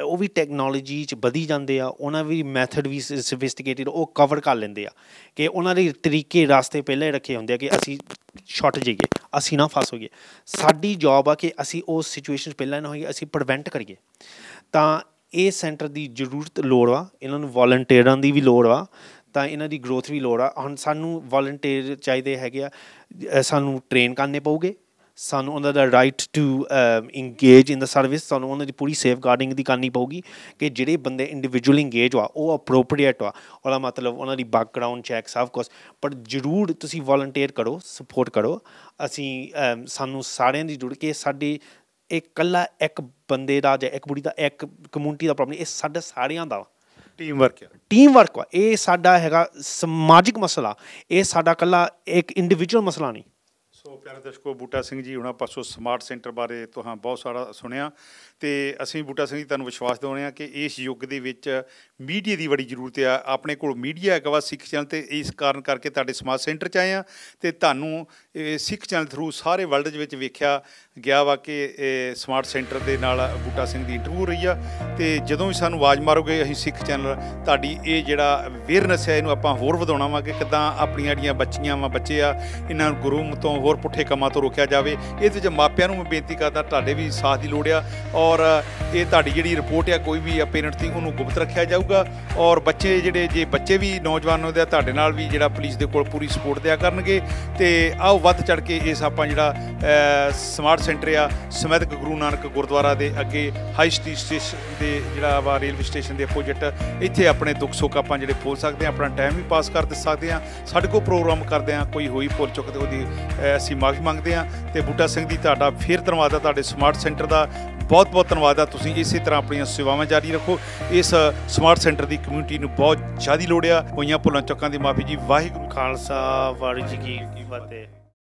ਉਹ ਵੀ ਟੈਕਨੋਲੋਜੀ ਚ ਵਧੀ ਜਾਂਦੇ ਆ ਉਹਨਾਂ ਵੀ ਮੈਥਡ ਵੀ ਸਫਿਸਟੀਕੇਟਿਡ ਉਹ ਕਵਰ ਕਰ ਲੈਂਦੇ ਆ ਕਿ ਉਹਨਾਂ ਦੇ ਤਰੀਕੇ ਰਾਸਤੇ ਪਹਿਲੇ ਰੱਖੇ ਹੁੰਦੇ ਆ ਕਿ ਅਸੀਂ ਛੁੱਟ ਜਾਈਏ ਅਸੀਂ ਨਾ ਫਸ ਹੋਈਏ ਸਾਡੀ ਜੌਬ ਆ ਕਿ ਅਸੀਂ ਉਹ ਸਿਚੁਏਸ਼ਨ ਪਹਿਲਾਂ ਨਾ ਹੋਈਏ ਅਸੀਂ ਪ੍ਰੀਵੈਂਟ ਕਰੀਏ ਤਾਂ ਇਹ ਸੈਂਟਰ ਦੀ ਜ਼ਰੂਰਤ ਲੋੜ ਆ ਇਹਨਾਂ ਨੂੰ ਵੋਲੰਟੀਅਰਾਂ ਦੀ ਵੀ ਲੋੜ ਆ ਤਾਂ ਇਹਨਾਂ ਦੀ ਗਰੋਥ ਵੀ ਲੋੜ ਆ ਹੁਣ ਸਾਨੂੰ ਵੋਲੰਟੀਅਰ ਚਾਹੀਦੇ ਹੈਗੇ ਆ ਸਾਨੂੰ ਟ੍ਰੇਨ ਕਰਨੇ ਪਊਗੇ ਸਾਨੂੰ ਉਹਨਾਂ ਦਾ right to engage in the service ਸਾਨੂੰ ਉਹਨਾਂ ਦੀ ਪੂਰੀ ਸੇਫਗਾਰਡਿੰਗ ਦੀ ਕਰਨੀ ਪਊਗੀ ਕਿ ਜਿਹੜੇ ਬੰਦੇ ਇੰਡੀਵਿਜੂਅਲ ਇੰਗੇਜ ਹੋਆ ਉਹ ਅਪਰੋਪਰੀਏਟ ਹੋਆ ਉਹਦਾ ਮਤਲਬ ਉਹਨਾਂ ਦੀ ਬੈਕਗ੍ਰਾਉਂਡ ਚੈੱਕਸ ਆਫ ਕੋਰਸ ਪਰ ਜ਼ਰੂਰ ਤੁਸੀਂ ਵਲੰਟੀਅਰ ਕਰੋ ਸਪੋਰਟ ਕਰੋ ਅਸੀਂ um, ਸਾਨੂੰ ਸਾਰਿਆਂ ਦੀ ਜੁੜ ਕੇ ਸਾਡੇ ਇੱਕ ਕੱਲਾ ਇੱਕ ਬੰਦੇ ਦਾ ਜਾਂ ਇੱਕ ਬੁੜੀ ਦਾ ਇੱਕ ਕਮਿਊਨਿਟੀ ਦਾ ਪ੍ਰੋਬਲਮ ਇਹ ਸਾਡੇ ਸਾਰਿਆਂ ਦਾ ਟੀਮ ਵਰਕ ਹੈ ਟੀਮ ਵਰਕ ਹੈ ਇਹ ਸਾਡਾ ਹੈਗਾ ਸਮਾਜਿਕ ਮਸਲਾ ਇਹ ਸਾਡਾ ਕੱਲਾ ਇੱਕ ਇੰਡੀਵਿਜੂਅਲ ਮਸਲਾ ਨਹੀਂ ਸੋ ਪਿਆਰੇ ਦਰਸ਼ਕੋ ਬੂਟਾ ਸਿੰਘ ਜੀ ਹੁਣ ਆਪਾਂ ਸੋ ਸਮਾਰਟ ਸੈਂਟਰ ਬਾਰੇ ਤੁਹਾਂ ਬਹੁਤ ਸਾਰਾ ਸੁਣਿਆ ਤੇ ਅਸੀਂ ਬੂਟਾ ਸਿੰਘ ਜੀ ਤੁਹਾਨੂੰ ਵਿਸ਼ਵਾਸ ਦਿਵਾਉਂਦੇ ਆ ਕਿ ਇਸ ਯੁੱਗ ਦੇ ਵਿੱਚ ਮੀਡੀਆ ਦੀ ਬੜੀ ਜ਼ਰੂਰਤ ਆ ਆਪਣੇ ਕੋਲ ਮੀਡੀਆ ਹੈਗਾ ਵਾ ਸਿੱਖ ਚੈਨਲ ਤੇ ਇਸ ਕਾਰਨ ਕਰਕੇ ਤੁਹਾਡੇ ਸਮਾਰਟ ਸੈਂਟਰ ਚ ਆਏ ਆ ਤੇ ਤੁਹਾਨੂੰ ਸਿੱਖ ਚੈਨਲ ਥਰੂ ਸਾਰੇ ਵਰਲਡ ਦੇ ਵਿੱਚ ਵੇਖਿਆ ਗਿਆ ਵਾ ਕਿ ਸਮਾਰਟ ਸੈਂਟਰ ਦੇ ਨਾਲ ਬੂਟਾ ਸਿੰਘ ਦੀ ਇੰਟਰਵਿਊ ਰਹੀ ਆ ਤੇ ਜਦੋਂ ਵੀ ਸਾਨੂੰ ਆਵਾਜ਼ ਮਾਰੋਗੇ ਅਸੀਂ ਸਿੱਖ ਚੈਨਲ ਤੁਹਾਡੀ ਇਹ ਜਿਹੜਾ ਅਵੇਅਰਨੈਸ ਹੈ ਇਹਨੂੰ ਆਪਾਂ ਹੋਰ ਵਧਾਉਣਾ ਵਾ ਕਿ ਕਿਦਾਂ ਆਪਣੀਆਂ ਜਿਹੜੀਆਂ ਬੱਚੀਆਂ ਵਾ ਬੱਚੇ ਆ ਇਹਨਾਂ ਨੂੰ ਗੁਰੂ ਤੋਂ ਹੋਰ ਪੁੱਠੇ ਕੰਮਾਂ ਤੋਂ ਰੋਕਿਆ ਜਾਵੇ ਇਹ ਤੇ ਮਾਪਿਆਂ ਨੂੰ ਮੈਂ ਬੇਨਤੀ ਕਰਦਾ ਤੁਹਾਡੇ ਵੀ ਸਾਥ ਦੀ ਲੋੜ ਆ ਔਰ ਇਹ ਤੁਹਾਡੀ ਜਿਹੜੀ ਰਿਪੋਰਟ ਆ ਕੋਈ ਵੀ ਪੇਰੈਂਟ ਦੀ ਉਹਨੂੰ ਗੁਪਤ ਰੱਖਿਆ ਜਾਊਗਾ ਔਰ ਬੱਚੇ ਜਿਹੜੇ ਜੇ ਬੱਚੇ ਵੀ ਨੌਜਵਾਨਾਂ ਆ ਤੁਹਾਡੇ ਨਾਲ ਵੀ ਜਿਹੜਾ ਪੁਲਿਸ ਦੇ ਕੋਲ ਪੂਰੀ ਸਪੋਰਟ ਦਿਆ ਕਰਨਗੇ ਤੇ ਆਓ ਵੱਧ ਚੜ ਕੇ ਇਸ ਆਪਾਂ ਜਿਹੜਾ ਸਮਾਰਟ ਸੈਂਟਰ ਆ ਸਮੈਤਕ ਗੁਰੂ ਨਾਨਕ ਗੁਰਦੁਆਰਾ ਦੇ ਅੱਗੇ ਹਾਈ ਸਟੇਸ਼ਨ ਦੇ ਜਿਹੜਾ ਵਾ ਰੇਲਵੇ ਸਟੇਸ਼ਨ ਦੇ ਅਪੋਜ਼ਿਟ ਇੱਥੇ ਆਪਣੇ ਦੁੱਖ ਸੁੱਖ ਆਪਾਂ ਜਿਹੜੇ ਫੋਲ ਸਕਦੇ ਆ ਆਪਣਾ ਟਾਈਮ ਵੀ ਪਾਸ ਕਰ ਦੇ ਸਕਦੇ ਆ ਸਾਡੇ ਕੋਲ ਪ੍ਰੋਗਰਾਮ ਕਰਦੇ ਆ ਕੋਈ ਹੋਈ ਭੁੱਲ ਚੁੱਕ ਤੇ ਉਹਦੀ ਅਸੀਂ ਮਾਫੀ ਮੰਗਦੇ ਆ ਤੇ ਬੂਟਾ ਸਿੰਘ ਦੀ ਤੁਹਾਡਾ ਫੇਰ ਧੰਨਵਾਦ ਆ ਤੁਹਾਡੇ ਸਮਾਰਟ ਸੈਂਟਰ ਦਾ ਬਹੁਤ ਬਹੁਤ ਧੰਨਵਾਦ ਆ ਤੁਸੀਂ ਇਸੇ ਤਰ੍ਹਾਂ ਆਪਣੀਆਂ ਸੇਵਾਵਾਂ ਜਾਰੀ ਰੱਖੋ ਇਸ ਸਮਾਰਟ ਸੈਂਟਰ ਦੀ ਕਮਿਊਨਿਟੀ ਨੂੰ ਬਹੁਤ ਜ਼ਿਆਦਾ ਲੋੜ ਆ ਹੋਈਆਂ ਭੁੱਲਾਂ ਚੁੱਕਾਂ ਦੀ ਮਾਫੀ ਜੀ ਵਾਹਿਗੁਰੂ ਖਾਲਸਾ ਵਾਹਿਗੁਰੂ ਜੀ ਕੀ ਫਤਿਹ